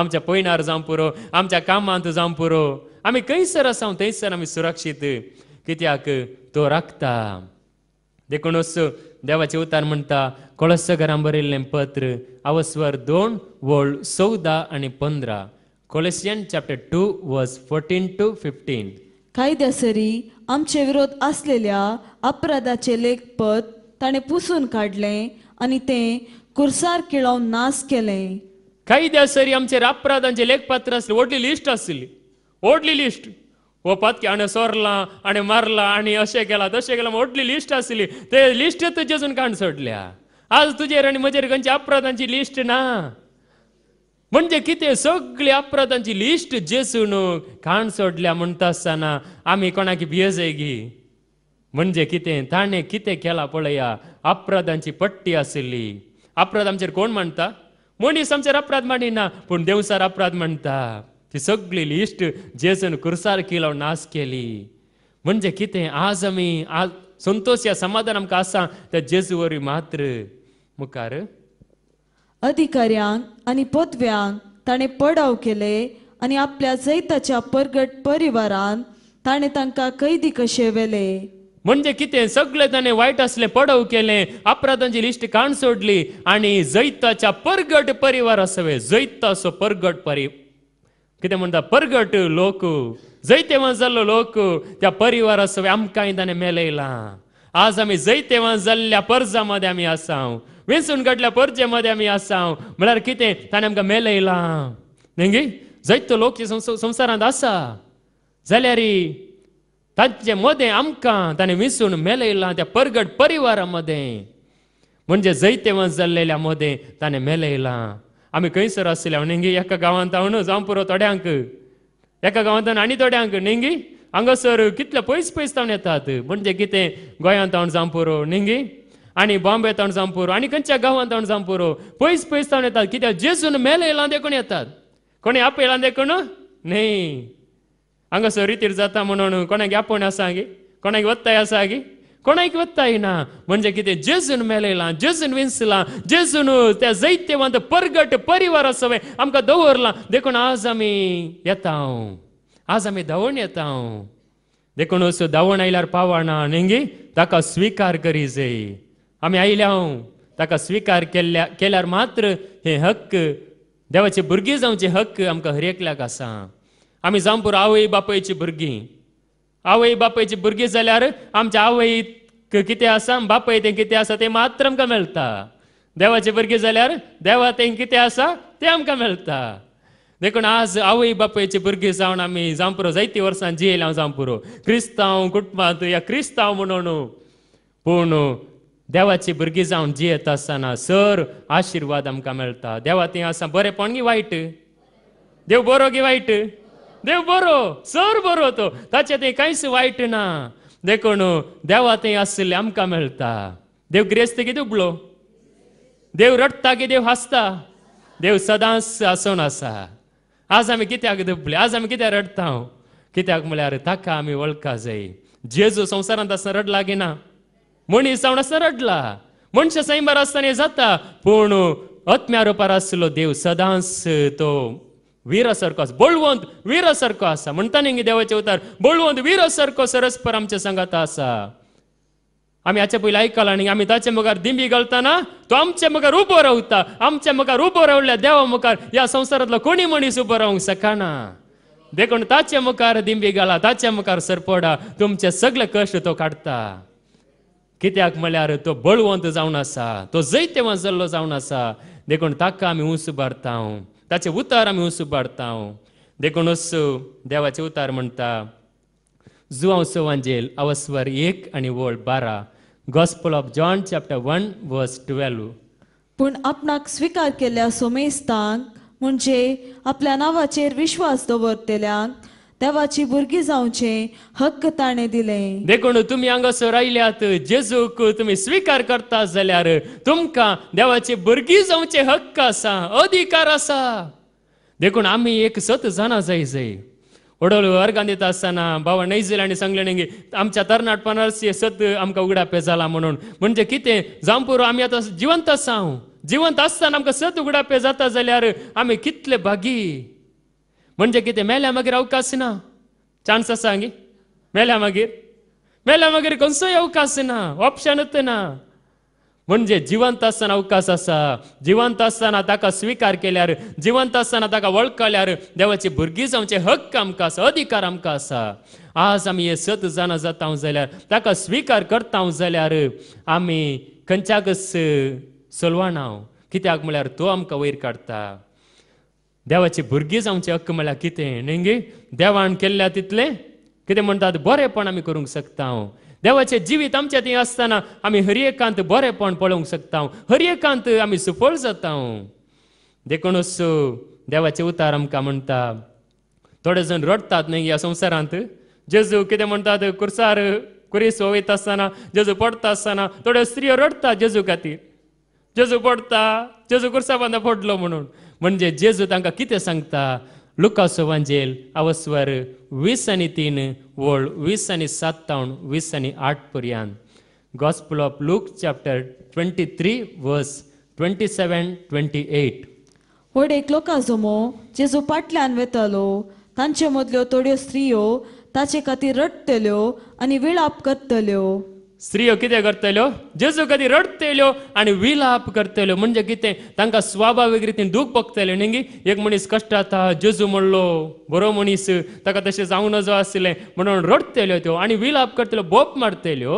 आमच्या पयणार जावं पुरो आमच्या कामांत जावं पुरो आमी खंयसर आसा थंयसर आमी सुरक्षीत कित्याक तो राखता देखूनच देवाचे उतार म्हणता कोळस घरांवरील पत्र अवस्वर दोन वोल्ड चौदा आणि पंधरा Colossian chapter two verse fourteen to fifteen कायद्यासरी आमचे विरोध असलेल्या अपराधाचे लेखपत ताणे पुसून काढले आणि ते कुरसार किळावन नाश केले कायद्यासरी आमचे अपराधांचे लेखपत्र असले व्हडली लिस्ट असली व्हडली लिस्ट व आणि सोरला आणि मारला आणि असे केला तशें केला मोठली लिस्ट असली ते लिस्ट तुजे काण सोडल्या आज तुझे आणि म्हजेर अपराधांची लिस्ट ना म्हणजे किती सगळी अपराधांची लिस्ट जेसून खाण सोडल्या म्हणता आसतना आमी कोणाकी गी म्हणजे किती ताणें किती केला पळया अपराधांची पट्टी असली अपराध आमचेर कोण म्हणता मनीस आमचेर अपराध मांडिना पण देवसार अपराध म्हणता ती सगळी लिस्ट जेजन कुरसार केलो नाश केली म्हणजे कितें आज आमी आज संतोष या समाधान आमकां आसा त्या जेजूवरी मात्र मुखार अधिकाऱ्यांक आणि पदव्यांक ताणें पडाव केले आनी आपल्या जैताच्या परगट परिवारान ताणें तांकां कैदी कशे वेले म्हणजे कितें सगळे ताणें वायट आसलें पडव केलें अपराधांची लिस्ट काण सोडली आनी जैताच्या परगट परिवार सवे जैताचो परगट परि कितें म्हणटा परगट लोक जैतेवान जाल्लो लोक त्या परिवारा सवय आमकांय ताणें मेलयलां आज आमी जैतेवान जाल्ल्या परजा मदें आमी असाव विसून घडल्या परजे मदें आमी आसाव म्हळ्यार कितें ताणें आमकां मेलयलां न्ही जैतो लोक जे संवसारांत आसा जाल्यार तांचे मदें आमकां ताणें विसून मेलयलां त्या परगट परिवारा मदें म्हणजे जैतेवान जाल्लेल्या मदें ताणें मेलयलां आमी खंयसर आसले हांव एका गांवांत हांव जावं पुरो थोड्यांक एका गांवांतल्यान आनी थोड्यांक नेंगी हांगासर कितले पयस पयस तावन येतात म्हणजे कितें गोंयांत हांव जावं पुरो नेंगी आणि बॉम्बे तावन जावं पुरो आनी खंयच्या गांवांत तावन जावं पुरो पयस पयस येतात कित्याक जेसून मेले येला देखून येतात कोणी आप येला देखून न्ही हांगासर रितीर जाता म्हणून कोणाक आपण आसा गे कोणाक वत्ताय आसा गी कोणाक वत्ता ना म्हणजे कितें जेजून मेलयलां जेजून जे जेजून त्या जैत्यवंत परगट परिवार सवय आमकां दवरला देखून आज आम्ही येता हांव आज आमी धांवण येता देखून असो धांवण आयल्यार पावना नेंगी ताका स्वीकार करी जे आम्ही आयल्या हांव ताका स्विकार केल्या केल्यार मात्र हे हक्क देवाचे भुरगीं जावचे हक्क आमकां एकल्याक आसा आम्ही जांपूर आवय बापायची भुरगीं आवय बापायची भुरगीं जाल्यार आमच्या आवय कितें आसा बापाय ते कितें आसा ते मात्र आमकां मेळटा देवाचे भुरगीं जाल्यार देवा ते कितें आसा ते आमकां मेळटा देखून आज आवय बापायचे भुरगीं जावन आमी जांपुरो जायती जायतीं वर्सां जी हांव क्रिस्तांव कुटुंबांत या क्रिस्तांव म्हणून पूण देवाची भुरगीं जावन जियेत आसतना सर आशिर्वाद आमकां मेळटा देवा ते आसा बरेपण गे गी वायट देव बरो गे वायट देव बरो सर बरो तो ಕೈಸ್ ते ದೇಕೋಣು ದೇವಾತೆ ना ಆಮಕಾಂ देवा ते ಗ್ರೇಸ್ आमकां मेळटा देव रडटा की देव हांसता देव सदांच हांसून आसा आज आमी कित्याक दुबले आज आमी कित्याक रडटा हांव हो? कित्याक म्हळ्यार ताका आमी वळखा जाय जेजू संवसारांत आसतना रडला की ना मनीस जावन आसतना रडला मनशां सैमार आसतना जाता पूण आत्म्या रुपार आसलो देव सदांच तो वीरासारखं ಸರ್ಕಾಸ್ बोलवंत वीरासारखं असा म्हणता नाही देवाचे उतार बळवंत वीरासारखं सरको सरस्पर आमच्या संघात असा आम्ही हाचे पयलीं आयकला आणि आमी ताचे मुखार दिंबी घालताना तो आमच्या मुखार उभं रावता आमच्या मुखार उभं रावल्या देवा मुखार या संवसारांतलो कोणी मनीस उबो राहू शकना देखून ताचे मुखार दिंबी घाला ताचे मुखार सरपडा तुमचे सगळे कष्ट तो काढता कित्याक म्हळ्यार तो बळवंत जाऊन असा तो जैतवान जाल्लो जाऊन असा देखून ताका आमी उंच हांव ताचे उतार आमी उसू पाडता देखून असू देवाचे उतार म्हणटा जुवांव वांजेल अवस्वर एक आनी वळ बारा gospel of John chapter one verse twelve पूण आपणाक स्विकार केल्या सोमेस्तांक म्हणजे आपल्या नांवाचेर विश्वास दवरतल्यांक देवाची भुरगी जाऊचे हक्क ताणे दिले देखून तुम्ही हांगासर आयल्यात जेजूक तुम्ही स्वीकार करता जाल्यार तुमकां देवाची भुरगी जाऊचे हक्क असा अधिकार असा देखून आम्ही एक सत जाणा जाय जाय ओडोल वर्गान दिता आसतना बाबा नैजील आणि सांगलें न्ही आमच्या तरणाट सत आमकां उगडापे जाला म्हणून म्हणजे कितें जावं आमी आतां जिवंत आसा हांव जिवंत आसतना आमकां सत उगडापे जाता जाल्यार आमी कितले भागी म्हणजे कितें मेल्या मागीर अवकाश ना चान्स आसा हांगी मेल्या मागीर मेल्या मागीर खंयचोय अवकाश ना ऑप्शनच ना म्हणजे जिवंत असताना अवकाश असा जिवंत असताना ताका स्वीकार केल्यार जिवंत असताना ताका वळखल्यार देवाची भुरगीं जावचे हक्क आमकां आसा अधिकार आमकां आसा आज आमी हे सत जाणा जाता जाल्यार ताका स्विकार करता जाल्यार आमी खंयच्याकच चलवाना कित्याक म्हळ्यार तो आमकां वयर काडटा देवाची भुरगीच आमची हक्क म्हळ्यार कितें न्ही देवान केल्ल्या तितले कितें म्हणटात बरेंपण आमी करूंक शकता हांव देवाचे जिवीत आमच्या थंय आसतना आमी हरएकांत बरेंपण पळोवंक शकता हांव हरएकांत आमी सफळ जाता हांव देखूनच देवाचे उतार आमकां म्हणटा थोडे जाण रडतात न्ही ह्या संवसारांत जेजू कितें म्हणटात कुर्सार कुरीस वयता आसतना जेजू पडता आसतना थोड्यो स्त्रियो रडतात जेजू खातीर जेजू पडता जेजू कुर्सा बांदा पडलो म्हणून म्हणजे जेजू तांकां कितें सांगता लुकासो वांजेल अवस्वर वीस आनी तीन वळ वीस आनी सातावन वीस आनी आठ पर्यंत gospel of Luke chapter twenty three verse twenty seven twenty eight एक लोका जमो जेजू पाटल्यान वेतालो तांचे मदल्यो थोड्यो स्त्रियो ताचे खातीर रडटल्यो आनी विळाप करतल्यो स्त्रियो कितें करतल्यो जेजू कधी रडतल्यो आणि विलाप करतल्यो म्हणजे कितें तांकां स्वभावीक रितीन दूख भोगतल्यो न्ही एक मनीस कश्ट जाता जेजू म्हणलो बरो मनीस ताका तशें जावं नजो आसलें म्हणून रडतल्यो त्यो आनी विलाप करतल्यो बोप मारतल्यो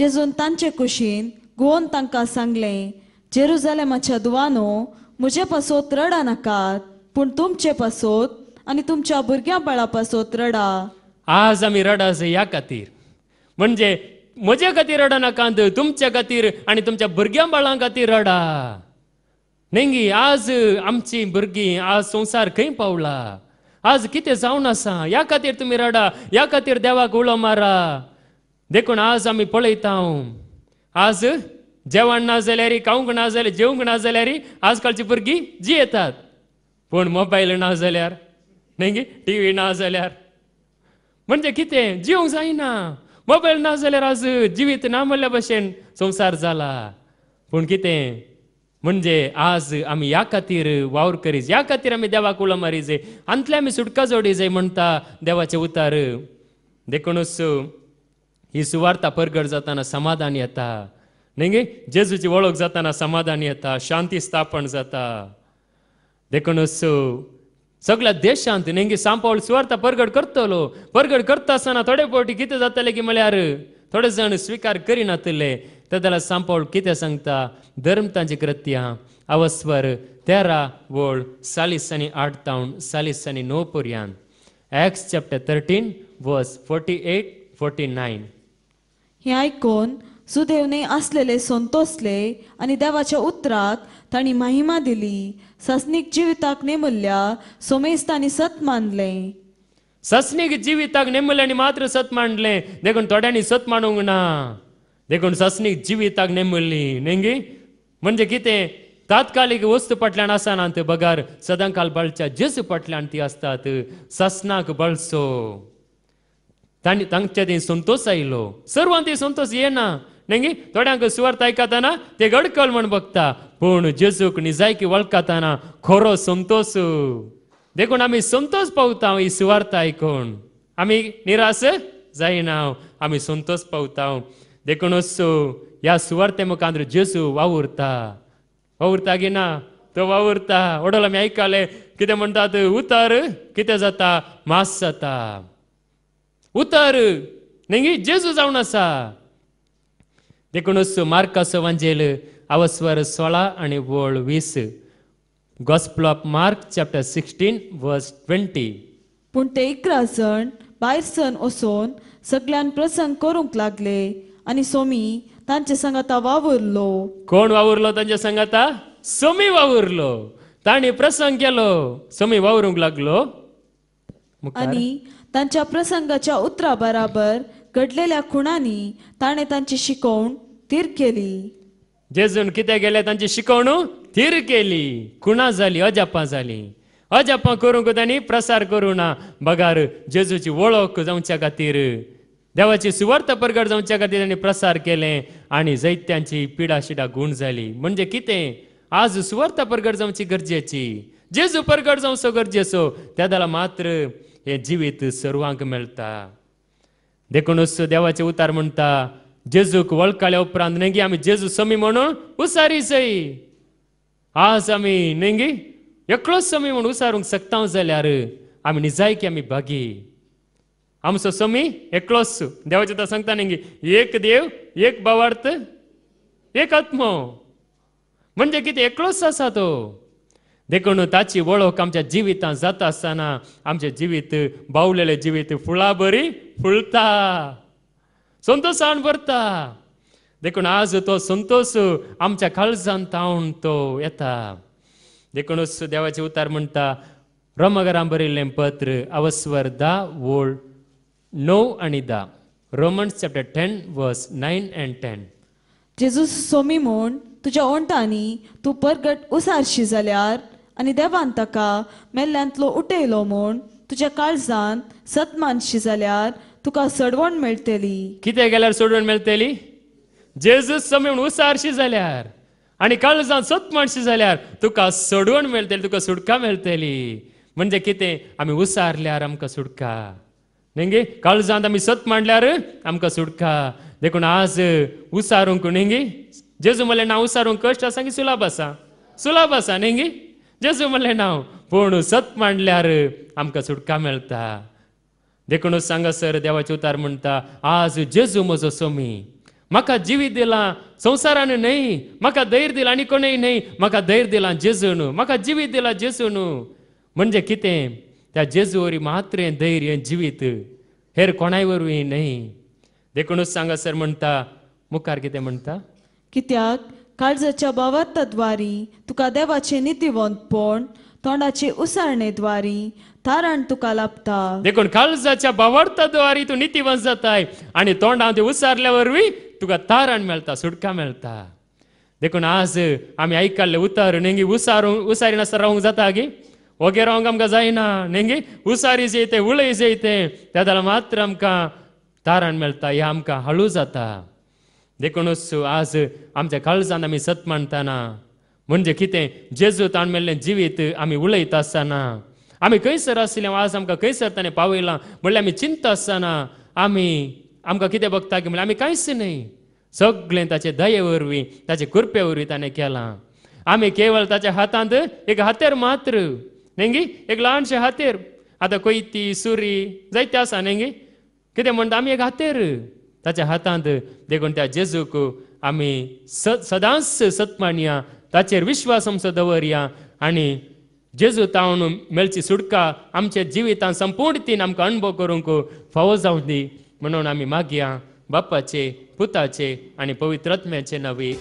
जेजून तांचे कुशीन गोवन तांकां सांगलें जेरुजालेमाच्या दुवानो म्हजे पासोत रडा नाकात पूण तुमचे पासोत आनी तुमच्या भुरग्यां बाळा पासून रडा आज आमी रडा या खातीर म्हणजे म्हजे खातीर कांद तुमच्या खातीर आनी तुमच्या भुरग्यां बाळां खातीर रडा नेंगी आज आमची भुरगीं आज संसार खंय पावला आज कितें जावन आसा ह्या खातीर तुमी रडा ह्या खातीर देवाक उलो मारा देखून आज आमी पळयता आज जेवण ना जाल्यार खावंक ना जाल्यार जेवंक ना जाल्यार आजकालची भुरगीं जी येतात पूण मोबायल ना जाल्यार नेंगी टी व्ही ना जाल्यार म्हणजे कितें जिवंक जायना मोबाईल ना जाल्यार आज जिवीत ना म्हणल्या भशेन संवसार जाला पूण कितें म्हणजे आज आमी या खातीर वावर करीज या खातीर आमी देवाक उलो मारीज आंतले आमी सुटका जोडी जाय म्हणटा देवाचे उतार देखूनच ही सुवार्ता परगड जाताना समाधान येता न्ही जेजूची वळख जाताना समाधान येता शांती स्थापन जाता देखूनच सगळ्या देश शांत नेंगी सांपावळ सुवार्थ परगड करतलो परगड करता आसतना थोडे फावटी कितें जाताले की म्हळ्यार थोडे जाण स्विकार करिनातले तर त्याला सांपावळ कितें सांगता धर्म तांची कृत्य अवस्वर तेरा वळ चाळीस आणि आठ तावन चाळीस आणि नऊ पर्यान Acts chapter thirteen verse forty eight forty nine हें आयकून सुदेवने आसलेले संतोसले आनी देवाच्या उतराक तांणी महिमा दिली ससनीक जिविताक नेमल्या सोमेज सत मानले ससनीक जिविताक नेमले मात्र सत मानले देखून थोड्यानी सत मांडू ना देखून ससनीक जिविताक नेमल्ली नेंगी म्हणजे किती तात्कालीक वस्तू फाटल्यान बगार सदांकाल बळच्या जेसू पाटल्यान ती असतात ससनाक बळसो तांच्या दि संतोष आयो सर्वांना संतोष ये ना नाही थोड्यांक सुवार्थ ऐकताना ते गडकल म्हण बघता पूण जेजूक निजायकी वळखताना खरो संतोष देखून आम्ही संतोष पावता ही सुवार्थ ऐकून आम्ही निराश जायना आम्ही संतोष पावता असो या सुवार्थे मुखांत जेजू वावुरता वावुरता गे ना तो वावुरता ओडोल आमी ऐकाले कितें म्हणतात उतर कितें जाता मास जाता उतर नाही जेजू जाऊन असा देखूनच मार्काचं वांजेल अवस्वर सोळा आणि वळ वीस gospel of Mark chapter sixteen verse twenty पण ते इकरा सण भायर सन ओसोन सगळ्यां प्रसंग करूंक लागले आणि सोमी तांचे संगाता वावुरलो कोण वावुरलो तांच्या संगाता सोमी वावुरलो ताणे प्रसंग केलो सोमी वावरूंक लागलो आणि तांच्या प्रसंगाच्या उतरा बराबर घडलेल्या खुणांनी ताणे तांची शिकवण तीर केली जे कितें गेले तांची शिकवणूक थीर केली खुणा जाली अजापां जाली अजापां करूंक तांणी प्रसार करूं ना बगार जेजूची वळख जावच्या खातीर देवाची सुवार्थ परगट जावच्या खातीर तांणी प्रसार केले आणि जैत्यांची पिडा शिडा गुण जाली म्हणजे कितें आज सुवार्थ परगट जावची गरजेची जेजू परगट जावचो गरजेचो त्या मात्र हे जिवीत सर्वांक मेळटा देखूनच देवाचे उतार म्हणटा जेजूक वळखल्या उपरांत नेंगी आम्ही जेजू समी म्हणून उसारी सई आज आम्ही नेंगी समी म्हणून उसारूक सगत जाल्यार आम्ही की आम्ही भागी आमचो समी देवाचे तर सांगता नेगी एक देव एक बावार्थ एक आत्मो म्हणजे किती एकलोच आसा तो देखून ताची वळख आमच्या जिवितांत जाता आसतना आमचे जिवीत बावलेले जिवीत फुळा बरी फुलता ಸಂತೋಷಾನ್ ಬರ್ತಾ देखून आज तो संतोष आमच्या काळजान तावून तो येता देखूनच देवाचे उतार म्हणटा रोमगरां बरयल्लें पत्र अवस्वर धा वोळ णव आनी धा Romans chapter ten verse nine and ten जेजूस सोमी म्हूण तुज्या ओंटांनी तूं परगट उसारशी जाल्यार आनी देवान ताका मेल्ल्यांतलो उठयलो म्हूण तुज्या काळजांत सतमानशी जाल्यार तुका सडवण मेळटली कितें गेल्यार सडवण मेळटली जेजूस समी उसारशी जाल्यार आनी जावन सत माणशी जाल्यार तुका सडवण मेळटली तुका सुटका मेळटली म्हणजे कितें आमी उसारल्यार आमकां सुटका नेंगी जावन आमी सत मांडल्यार आमकां सुटका देखून आज उसारूंक नेंगी जेजू म्हणलें ना उसारूंक कश्ट आसा की सुलाभ आसा सुलाभ आसा नेंगी जेजू म्हणलें ना पूण सत मांडल्यार आमकां सुटका मेळटा देखूनच सांगा सर देवाचे उतार म्हणता आज जेजू म्हजो सोमी म्हाका जिवी दिला संवसारान न्हय म्हाका धैर्य दिला आनी कोणूय न्हय म्हाका धैर्य दिला जेजून म्हाका जिवी दिला जेजून म्हणजे कितें त्या जेजूवरी मात्र धैर्य जिवीत हेर कोणाय नाही न्हय देखूनच सांगा सर म्हणटा मुखार कितें म्हणटा कित्याक काळजाच्या भावात द्वारी तुका देवाचे पण तोंडाचे उसळणे द्वारी तारण तुका लाभता देखून काळजाच्या बावडता द्वारी तू निती जाताय आणि तोंडांत उसारल्या वरवी तुका तारण मेळटा सुटका मेळटा देखून आज आम्ही ऐकले उतार नेंगी उसारू उसारी नसता राहू जाता गे वगे राहू आमकां जायना नेंगी उसारी जेते उळे जेते त्या जाल्यार मात्र आमकां तारण मेळटा हे आमकां हळू जाता देखूनच आज आमच्या काळजान आमी सत मानताना म्हणजे कितें जेजू ताण मेल्लें जिवीत आम्ही उलयता आसतना आमी खंयसर आसले आज आमकां खंयसर ताणें पावयलां म्हणल्यार आमी चिंता आसतना आमी आमकां कितें बघता की म्हणल्यार आमी कांयच न्हय सगळें ताचे दये वरवीं ताचे कुरपे वरवीं ताणें केलां आमी केवळ ताच्या हातांत एक हातेर मात्र नेंगी एक ल्हानशे हातेर आतां कोयती सुरी जायते आसा नेंगी कितें म्हणटा आमी एक हातेर ताच्या हातांत देखून त्या जेजूक आमी सदांच सत्मानया ताचेर विश्वास आमचो दवरया आनी जेजू तावन मेलची सुटका आमचे जिवितान संपूर्ण तीन आमकां अणभव करूंक फावो जावं दी म्हणून आमी मागया बापाचे पुताचे आणि पवित्रत्म्याचे नवी